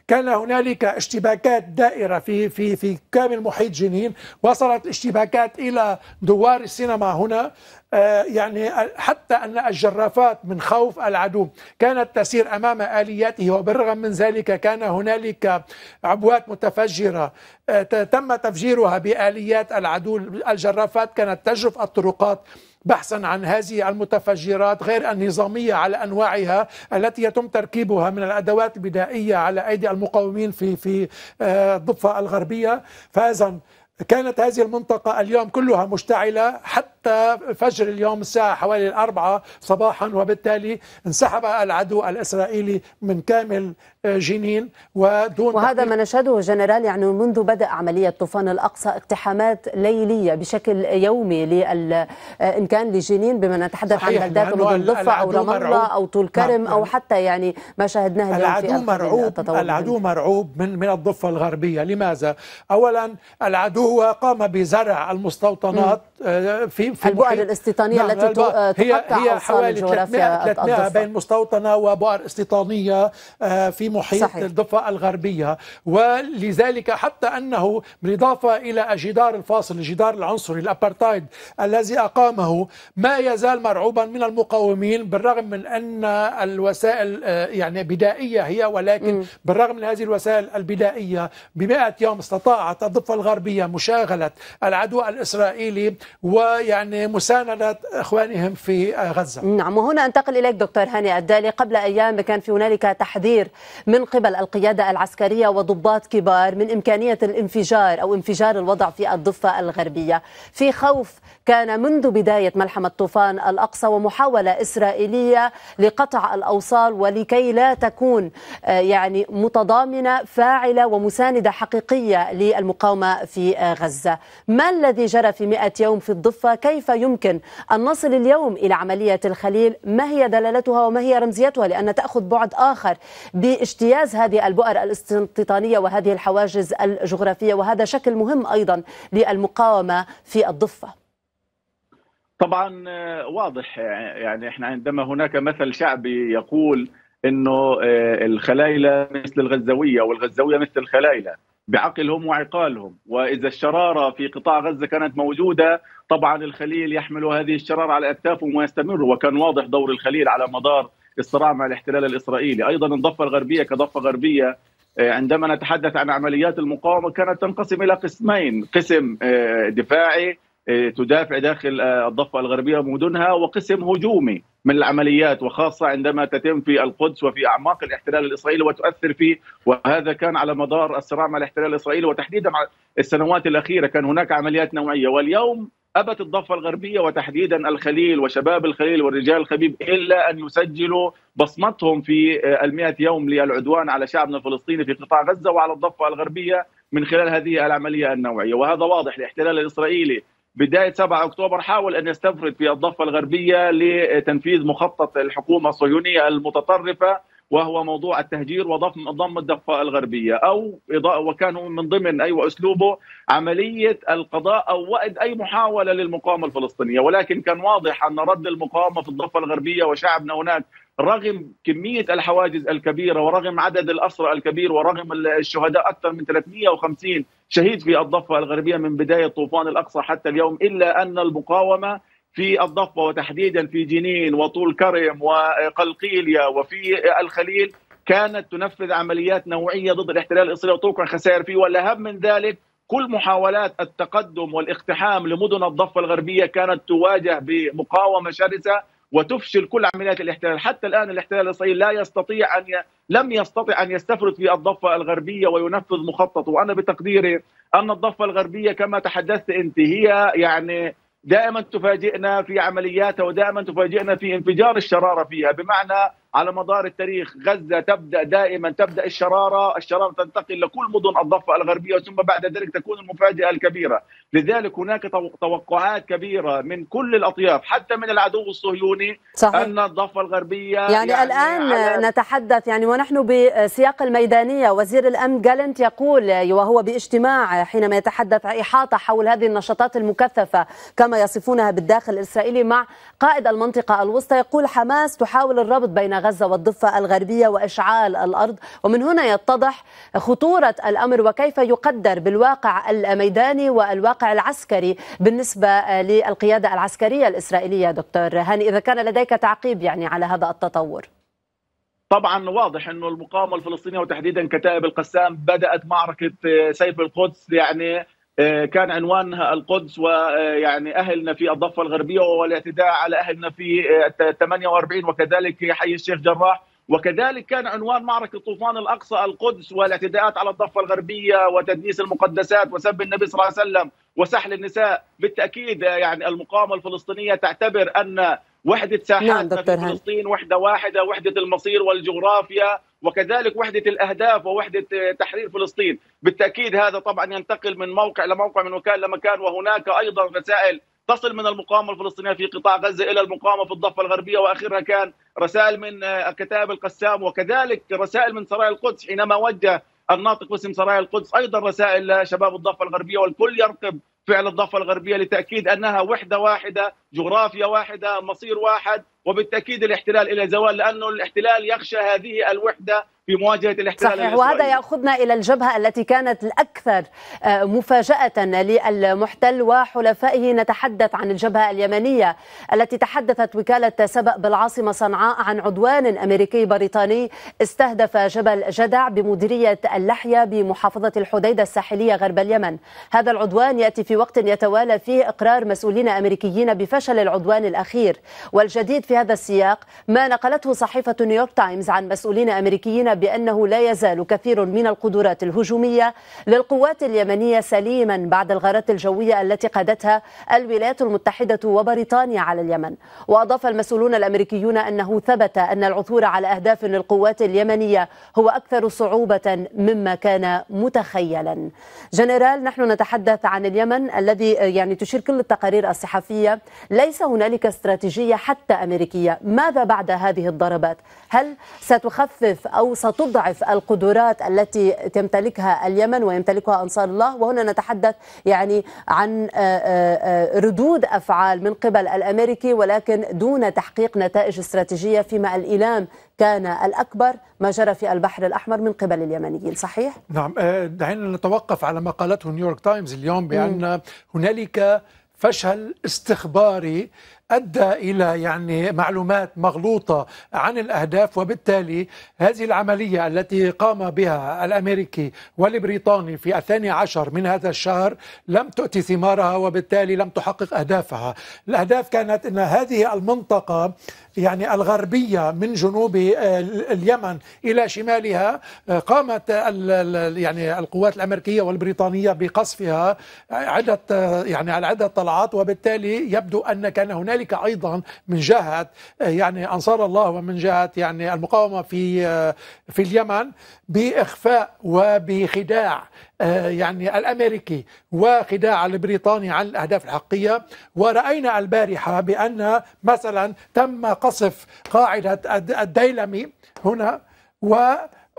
Speaker 2: كان هنالك اشتباكات دائرة في في في كامل محيط جنين وصلت الاشتباكات إلى دوار السينما هنا آه، يعني حتى أن الجرافات من خوف العدو كانت تسير أمام آلياته وبالرغم من ذلك كان هنالك عبوات متفجرة آه، تم تفجيرها بآليات العدو الجرافات كانت تجرف الطرقات بحثا عن هذه المتفجرات غير النظامية على أنواعها التي يتم تركيبها من الأدوات البدائية على أيدي المقاومين في في آه، الضفة الغربية فإذا كانت هذه المنطقة اليوم كلها مشتعلة حتى حتى فجر اليوم الساعة حوالي الأربعة صباحا وبالتالي انسحب العدو الإسرائيلي من كامل آه، جنين ودون وهذا ما
Speaker 1: نشهده جنرال يعني منذ بدأ عملية طوفان الأقصى اقتحامات ليلية بشكل يومي لل إن آه، كان لجنين بما نتحدث عن بلدات مثل الضفة أو رام الله أو طول كرم نعم، أو نعم. حتى يعني ما شاهدناه اليوم العدو في مرعوب العدو
Speaker 2: مرعوب من من الضفة الغربية لماذا؟ أولا العدو قام بزرع المستوطنات م. آه، في في البؤر الاستيطانيه نعم، التي تقطع هي, هي حوالي 300 300 بين مستوطنه وبؤر استيطانيه آه، في محيط صحيح. الضفه الغربيه ولذلك حتى انه بالاضافه الى الجدار الفاصل الجدار العنصري الابارتايد الذي اقامه ما يزال مرعوبا من المقاومين بالرغم من ان الوسائل آه، يعني بدائيه هي ولكن م. بالرغم من هذه الوسائل البدائيه ب 100 يوم استطاعت الضفه الغربيه مشاغله العدو الاسرائيلي ويعني مساندة إخوانهم في غزة
Speaker 1: نعم وهنا أنتقل إليك دكتور هاني الدالي قبل أيام كان في هنالك تحذير من قبل القيادة العسكرية وضباط كبار من إمكانية الانفجار أو انفجار الوضع في الضفة الغربية في خوف كان منذ بداية ملحمة طوفان الأقصى ومحاولة إسرائيلية لقطع الأوصال ولكي لا تكون آه، يعني متضامنة فاعلة ومساندة حقيقية للمقاومة في آه، غزة ما الذي جرى في مئة يوم في الضفة كيف يمكن أن نصل اليوم إلى عملية الخليل ما هي دلالتها وما هي رمزيتها لأن تأخذ بعد آخر باجتياز هذه البؤر الاستيطانية وهذه الحواجز الجغرافية وهذا شكل مهم أيضا للمقاومة في الضفة
Speaker 3: طبعا آه، واضح آه، يعني احنا عندما هناك مثل شعبي يقول انه آه، الخلايله مثل الغزاويه والغزاويه مثل الخلايله بعقلهم وعقالهم واذا الشراره في قطاع غزه كانت موجوده طبعا الخليل يحمل هذه الشراره على اكتافهم ويستمر وكان واضح دور الخليل على مدار الصراع مع الاحتلال الاسرائيلي ايضا الضفه الغربيه كضفه غربيه عندما نتحدث عن عمليات المقاومه كانت تنقسم الى قسمين قسم دفاعي إيه، تدافع داخل آه، الضفه الغربيه ومدنها وقسم هجومي من العمليات وخاصه عندما تتم في القدس وفي اعماق الاحتلال الاسرائيلي وتؤثر فيه وهذا كان على مدار الصراع مع الاحتلال الاسرائيلي وتحديدا السنوات الاخيره كان هناك عمليات نوعيه واليوم ابت الضفه الغربيه وتحديدا الخليل وشباب الخليل والرجال الخبيب الا ان يسجلوا بصمتهم في آه، ال يوم للعدوان على شعبنا الفلسطيني في قطاع غزه وعلى الضفه الغربيه من خلال هذه العمليه النوعيه وهذا واضح الاحتلال الاسرائيلي بداية 7 أكتوبر حاول أن يستفرد في الضفة الغربية لتنفيذ مخطط الحكومة الصهيونية المتطرفة وهو موضوع التهجير وضم ضم الضفه الغربيه او وكانوا من ضمن أي أيوة، اسلوبه عمليه القضاء او وأد اي محاوله للمقاومه الفلسطينيه ولكن كان واضح ان رد المقاومه في الضفه الغربيه وشعبنا هناك رغم كمية الحواجز الكبيرة ورغم عدد الأسرى الكبير ورغم الشهداء أكثر من 350 شهيد في الضفة الغربية من بداية طوفان الأقصى حتى اليوم إلا أن المقاومة في الضفة وتحديدا في جنين وطول كرم وقلقيلية وفي الخليل كانت تنفذ عمليات نوعية ضد الاحتلال الإسرائيلي وتوقع خسائر فيه والأهم من ذلك كل محاولات التقدم والاقتحام لمدن الضفة الغربية كانت تواجه بمقاومة شرسة وتفشل كل عمليات الاحتلال حتى الآن الاحتلال الإسرائيلي لا يستطيع أن ي... لم يستطع أن يستفرد في الضفة الغربية وينفذ مخططه وأنا بتقديري أن الضفة الغربية كما تحدثت أنت هي يعني دائما تفاجئنا في عملياتها ودائما تفاجئنا في انفجار الشرارة فيها بمعنى على مدار التاريخ غزة تبدأ دائما تبدأ الشرارة الشرارة تنتقل لكل مدن الضفة الغربية ثم بعد ذلك تكون المفاجأة الكبيرة لذلك هناك توقعات كبيرة من كل الأطياف حتى من العدو الصهيوني صحيح. أن الضفة الغربية يعني, يعني الآن على...
Speaker 1: نتحدث يعني ونحن بسياق الميدانية وزير الأمن جالنت يقول وهو باجتماع حينما يتحدث إحاطة حول هذه النشاطات المكثفة كما يصفونها بالداخل الإسرائيلي مع قائد المنطقة الوسطى يقول حماس تحاول الربط بين غزة والضفة الغربية وإشعال الأرض ومن هنا يتضح خطورة الأمر وكيف يقدر بالواقع الميداني والواقع العسكري بالنسبة للقيادة العسكرية الإسرائيلية دكتور هاني إذا كان لديك تعقيب يعني على هذا التطور
Speaker 3: طبعا واضح انه المقاومه الفلسطينيه وتحديدا كتائب القسام بدات معركه سيف القدس يعني آه، كان عنوانها القدس ويعني اهلنا في الضفه الغربيه والاعتداء على اهلنا في 48 آه، وكذلك حي الشيخ جراح وكذلك كان عنوان معركه طوفان الاقصى القدس والاعتداءات على الضفه الغربيه وتدنيس المقدسات وسب النبي صلى الله عليه وسلم وسحل النساء بالتاكيد آه، يعني المقاومه الفلسطينيه تعتبر ان وحده ساحات نعم دكتور في فلسطين وحده واحده وحده المصير والجغرافيا وكذلك وحده الاهداف ووحده آه، تحرير فلسطين بالتاكيد هذا طبعا ينتقل من موقع لموقع من مكان لمكان وهناك ايضا رسائل تصل من المقاومه الفلسطينيه في قطاع غزه الى المقاومه في الضفه الغربيه واخرها كان رسائل من آه، كتاب القسام وكذلك رسائل من سرايا القدس حينما وجه الناطق باسم سرايا القدس ايضا رسائل لشباب الضفه الغربيه والكل يرقب فعل الضفه الغربيه لتاكيد انها وحده واحده جغرافيا واحده مصير واحد وبالتاكيد الاحتلال الى زوال لانه الاحتلال يخشى هذه الوحده في مواجهه الاحتلال صحيح وهذا
Speaker 1: ياخذنا الى الجبهه التي كانت الاكثر آه، مفاجاه للمحتل وحلفائه نتحدث عن الجبهه اليمنيه التي تحدثت وكاله سبأ بالعاصمه صنعاء عن عدوان امريكي بريطاني استهدف جبل جدع بمديريه اللحيه بمحافظه الحديده الساحليه غرب اليمن هذا العدوان ياتي في وقت يتوالى فيه اقرار مسؤولين امريكيين بفشل فشل العدوان الأخير والجديد في هذا السياق ما نقلته صحيفة نيويورك تايمز عن مسؤولين أمريكيين بأنه لا يزال كثير من القدرات الهجومية للقوات اليمنية سليما بعد الغارات الجوية التي قادتها الولايات المتحدة وبريطانيا على اليمن وأضاف المسؤولون الأمريكيون أنه ثبت أن العثور على أهداف للقوات اليمنية هو أكثر صعوبة مما كان متخيلا جنرال نحن نتحدث عن اليمن الذي يعني تشير كل التقارير الصحفية ليس هنالك استراتيجية حتى أمريكية ماذا بعد هذه الضربات هل ستخفف أو ستضعف القدرات التي تمتلكها اليمن ويمتلكها أنصار الله وهنا نتحدث يعني عن آه، آه، آه، ردود أفعال من قبل الأمريكي ولكن دون تحقيق نتائج استراتيجية فيما الإيلام كان الأكبر ما جرى في البحر الأحمر من قبل اليمنيين صحيح؟
Speaker 2: نعم دعينا نتوقف على ما قالته نيويورك تايمز اليوم بأن هنالك فشل استخباري ادى الى يعني معلومات مغلوطه عن الاهداف وبالتالي هذه العمليه التي قام بها الامريكي والبريطاني في الثاني عشر من هذا الشهر لم تؤتي ثمارها وبالتالي لم تحقق اهدافها، الاهداف كانت ان هذه المنطقه يعني الغربية من جنوب آه، اليمن إلى شمالها آه، قامت يعني القوات الأمريكية والبريطانية بقصفها آه، عدة يعني على عدة طلعات وبالتالي يبدو أن كان هنالك أيضا من جهة يعني أنصار الله ومن جهة يعني المقاومة في في اليمن بإخفاء وبخداع آه، يعني الأمريكي وخداع البريطاني عن الأهداف الحقيقية ورأينا البارحة بأن مثلا تم قصف قاعدة الديلمي هنا و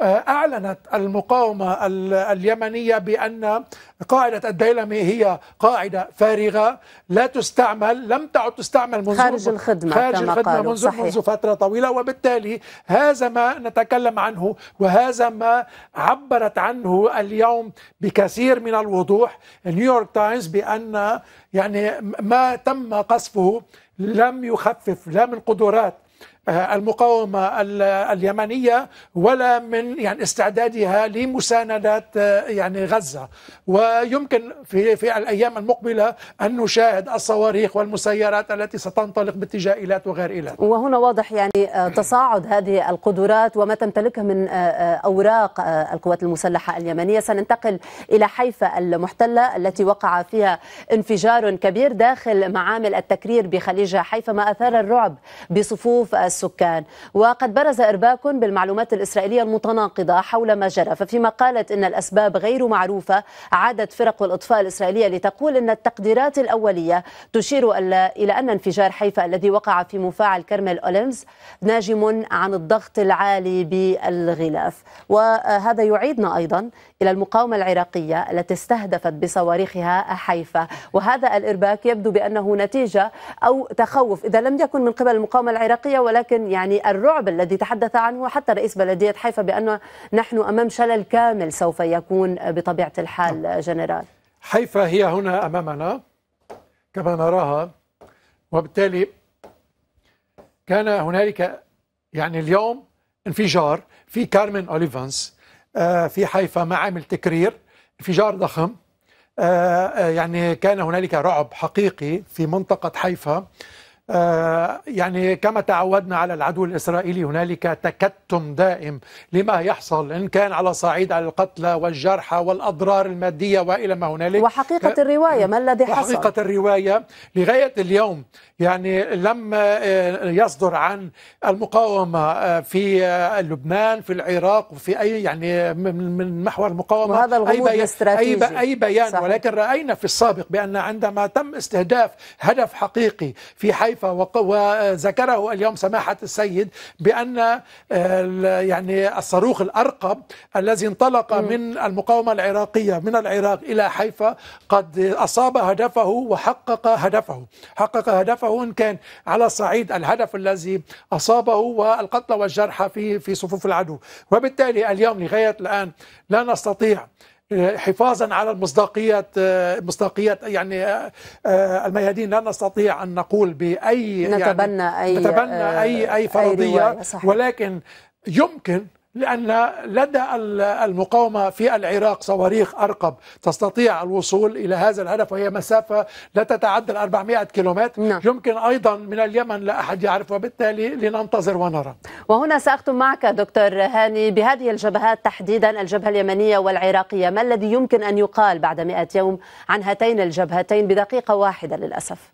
Speaker 2: آه، أعلنت المقاومة اليمنية بأن قاعدة الديلمي هي قاعدة فارغة لا تستعمل لم تعد تستعمل منذ خارج الخدمة خارج كما الخدمة قالوا. منذ صحيح. منذ فترة طويلة وبالتالي هذا ما نتكلم عنه وهذا ما عبرت عنه اليوم بكثير من الوضوح نيويورك تايمز بأن يعني ما تم قصفه لم يخفف لا من قدرات آه، المقاومه اليمنيه ولا من يعني استعدادها لمساندات آه، يعني غزه ويمكن في في الايام المقبله ان نشاهد الصواريخ والمسيرات التي ستنطلق باتجاه ايلات وغير ايلات
Speaker 1: وهنا واضح يعني آه، تصاعد هذه القدرات وما تمتلكها من اوراق القوات المسلحه اليمنيه سننتقل الى حيفا المحتله التي وقع فيها انفجار كبير داخل معامل التكرير بخليج حيفا ما اثار الرعب بصفوف السكان وقد برز إرباك بالمعلومات الإسرائيلية المتناقضة حول ما جرى ففيما قالت إن الأسباب غير معروفة عادت فرق الإطفاء الإسرائيلية لتقول إن التقديرات الأولية تشير إلى أن انفجار حيفا الذي وقع في مفاعل كرمل أوليمز ناجم عن الضغط العالي بالغلاف وهذا يعيدنا أيضا إلى المقاومة العراقية التي استهدفت بصواريخها حيفا وهذا الإرباك يبدو بأنه نتيجة أو تخوف إذا لم يكن من قبل المقاومة العراقية ولكن ولكن يعني الرعب الذي تحدث عنه حتى رئيس بلدية حيفا بأن نحن أمام شلل كامل سوف يكون بطبيعة الحال نعم. جنرال
Speaker 2: حيفا هي هنا أمامنا كما نراها وبالتالي كان هنالك يعني اليوم انفجار في كارمن أوليفانس آه، في حيفا معامل تكرير انفجار ضخم آه، آه، يعني كان هنالك رعب حقيقي في منطقة حيفا آه، يعني كما تعودنا على العدو الإسرائيلي هنالك تكتم دائم لما يحصل إن كان على صعيد القتلى والجرحى والأضرار المادية وإلى ما هنالك وحقيقة آه،
Speaker 1: الرواية ما الذي حصل وحقيقة
Speaker 2: الرواية لغاية اليوم يعني لم آه، يصدر عن المقاومة في لبنان في العراق وفي أي يعني من محور المقاومة وهذا أي بيان, أي, أي بيان صحيح. ولكن رأينا في السابق بأن عندما تم استهداف هدف حقيقي في حي حيفا وذكره اليوم سماحة السيد بأن آه، يعني الصاروخ الأرقب الذي انطلق من المقاومة العراقية من العراق إلى حيفا قد أصاب هدفه وحقق هدفه حقق هدفه إن كان على صعيد الهدف الذي أصابه والقتلى والجرحى في في صفوف العدو وبالتالي اليوم لغاية الآن لا نستطيع حفاظا على المصداقيات مصداقيات يعني آه، آه، الميادين لا نستطيع أن نقول بأي يعني نتبنى يعني أي نتبنى أي آه، أي فرضية أي ولكن يمكن لأن لدى المقاومة في العراق صواريخ أرقب تستطيع الوصول إلى هذا الهدف وهي مسافة لا تتعدى 400 كيلومتر نعم. يمكن أيضا من اليمن لا أحد يعرف وبالتالي لننتظر ونرى
Speaker 1: وهنا سأختم معك دكتور هاني بهذه الجبهات تحديدا الجبهة اليمنية والعراقية ما الذي يمكن أن يقال بعد 100 يوم عن هاتين الجبهتين بدقيقة واحدة للأسف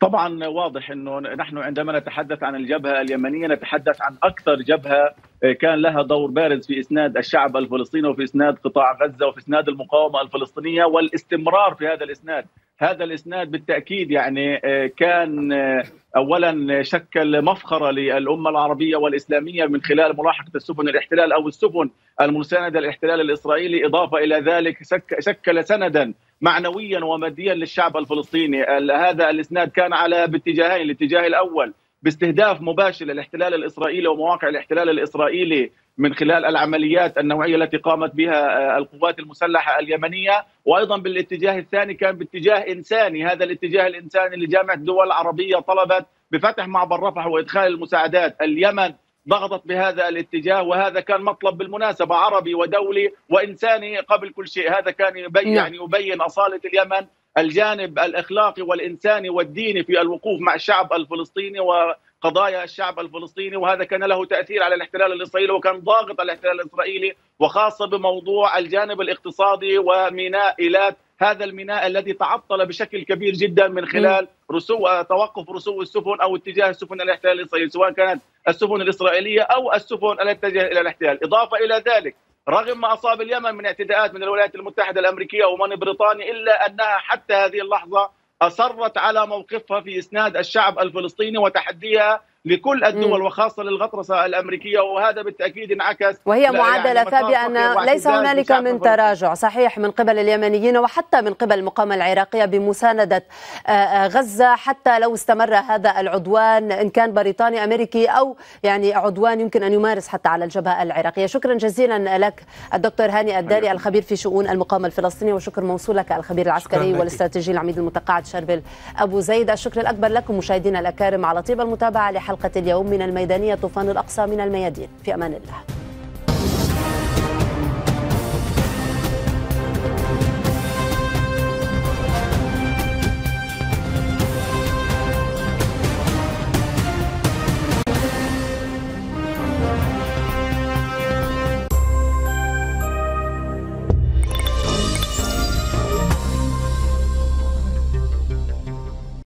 Speaker 3: طبعا واضح انه نحن عندما نتحدث عن الجبهه اليمنيه نتحدث عن اكثر جبهه آه، كان لها دور بارز في اسناد الشعب الفلسطيني وفي اسناد قطاع غزه وفي اسناد المقاومه الفلسطينيه والاستمرار في هذا الاسناد، هذا الاسناد بالتاكيد يعني آه، كان آه، اولا شكل مفخره للامه العربيه والاسلاميه من خلال ملاحقه السفن الاحتلال او السفن المسانده للاحتلال الاسرائيلي، اضافه الى ذلك شكل سندا معنويا وماديا للشعب الفلسطيني، هذا الاسناد كان على باتجاهين، الاتجاه الاول باستهداف مباشر للاحتلال الاسرائيلي ومواقع الاحتلال الاسرائيلي من خلال العمليات النوعيه التي قامت بها آه، القوات المسلحه اليمنيه وايضا بالاتجاه الثاني كان باتجاه انساني، هذا الاتجاه الانساني لجامعه الدول العربيه طلبت بفتح معبر رفح وادخال المساعدات، اليمن ضغطت بهذا الاتجاه وهذا كان مطلب بالمناسبه عربي ودولي وانساني قبل كل شيء، هذا كان يبين نعم. يعني يبين اصاله اليمن الجانب الاخلاقي والانساني والديني في الوقوف مع الشعب الفلسطيني وقضايا الشعب الفلسطيني وهذا كان له تاثير على الاحتلال الاسرائيلي وكان ضاغط على الاحتلال الاسرائيلي وخاصه بموضوع الجانب الاقتصادي وميناء ايلات هذا الميناء الذي تعطل بشكل كبير جدا من خلال رسو آه، توقف رسو السفن او اتجاه السفن الاحتلال الاسرائيلي سواء كانت السفن الاسرائيليه او السفن التي تتجه الى الاحتلال، اضافه الى ذلك رغم ما اصاب اليمن من اعتداءات من الولايات المتحده الامريكيه ومن بريطانيا الا انها حتى هذه اللحظه اصرت على موقفها في اسناد الشعب الفلسطيني وتحديها لكل الدول وخاصه للغطرسه الامريكيه وهذا بالتاكيد انعكس وهي يعني معادله يعني فبان ليس هنالك من
Speaker 1: تراجع صحيح من قبل اليمنيين وحتى من قبل المقاومه العراقيه بمسانده آه، آه، غزه حتى لو استمر هذا العدوان ان كان بريطاني امريكي او يعني عدوان يمكن ان يمارس حتى على الجبهه العراقيه شكرا جزيلا لك الدكتور هاني الداري الخبير في شؤون المقاومه الفلسطينيه وشكر موصول لك الخبير العسكري والاستراتيجي العميد المتقاعد شربل ابو زيد الشكر الاكبر لكم مشاهدينا الاكارم على طيب المتابعه لحلقه حلقة اليوم من الميدانية طوفان الأقصى من الميادين في أمان الله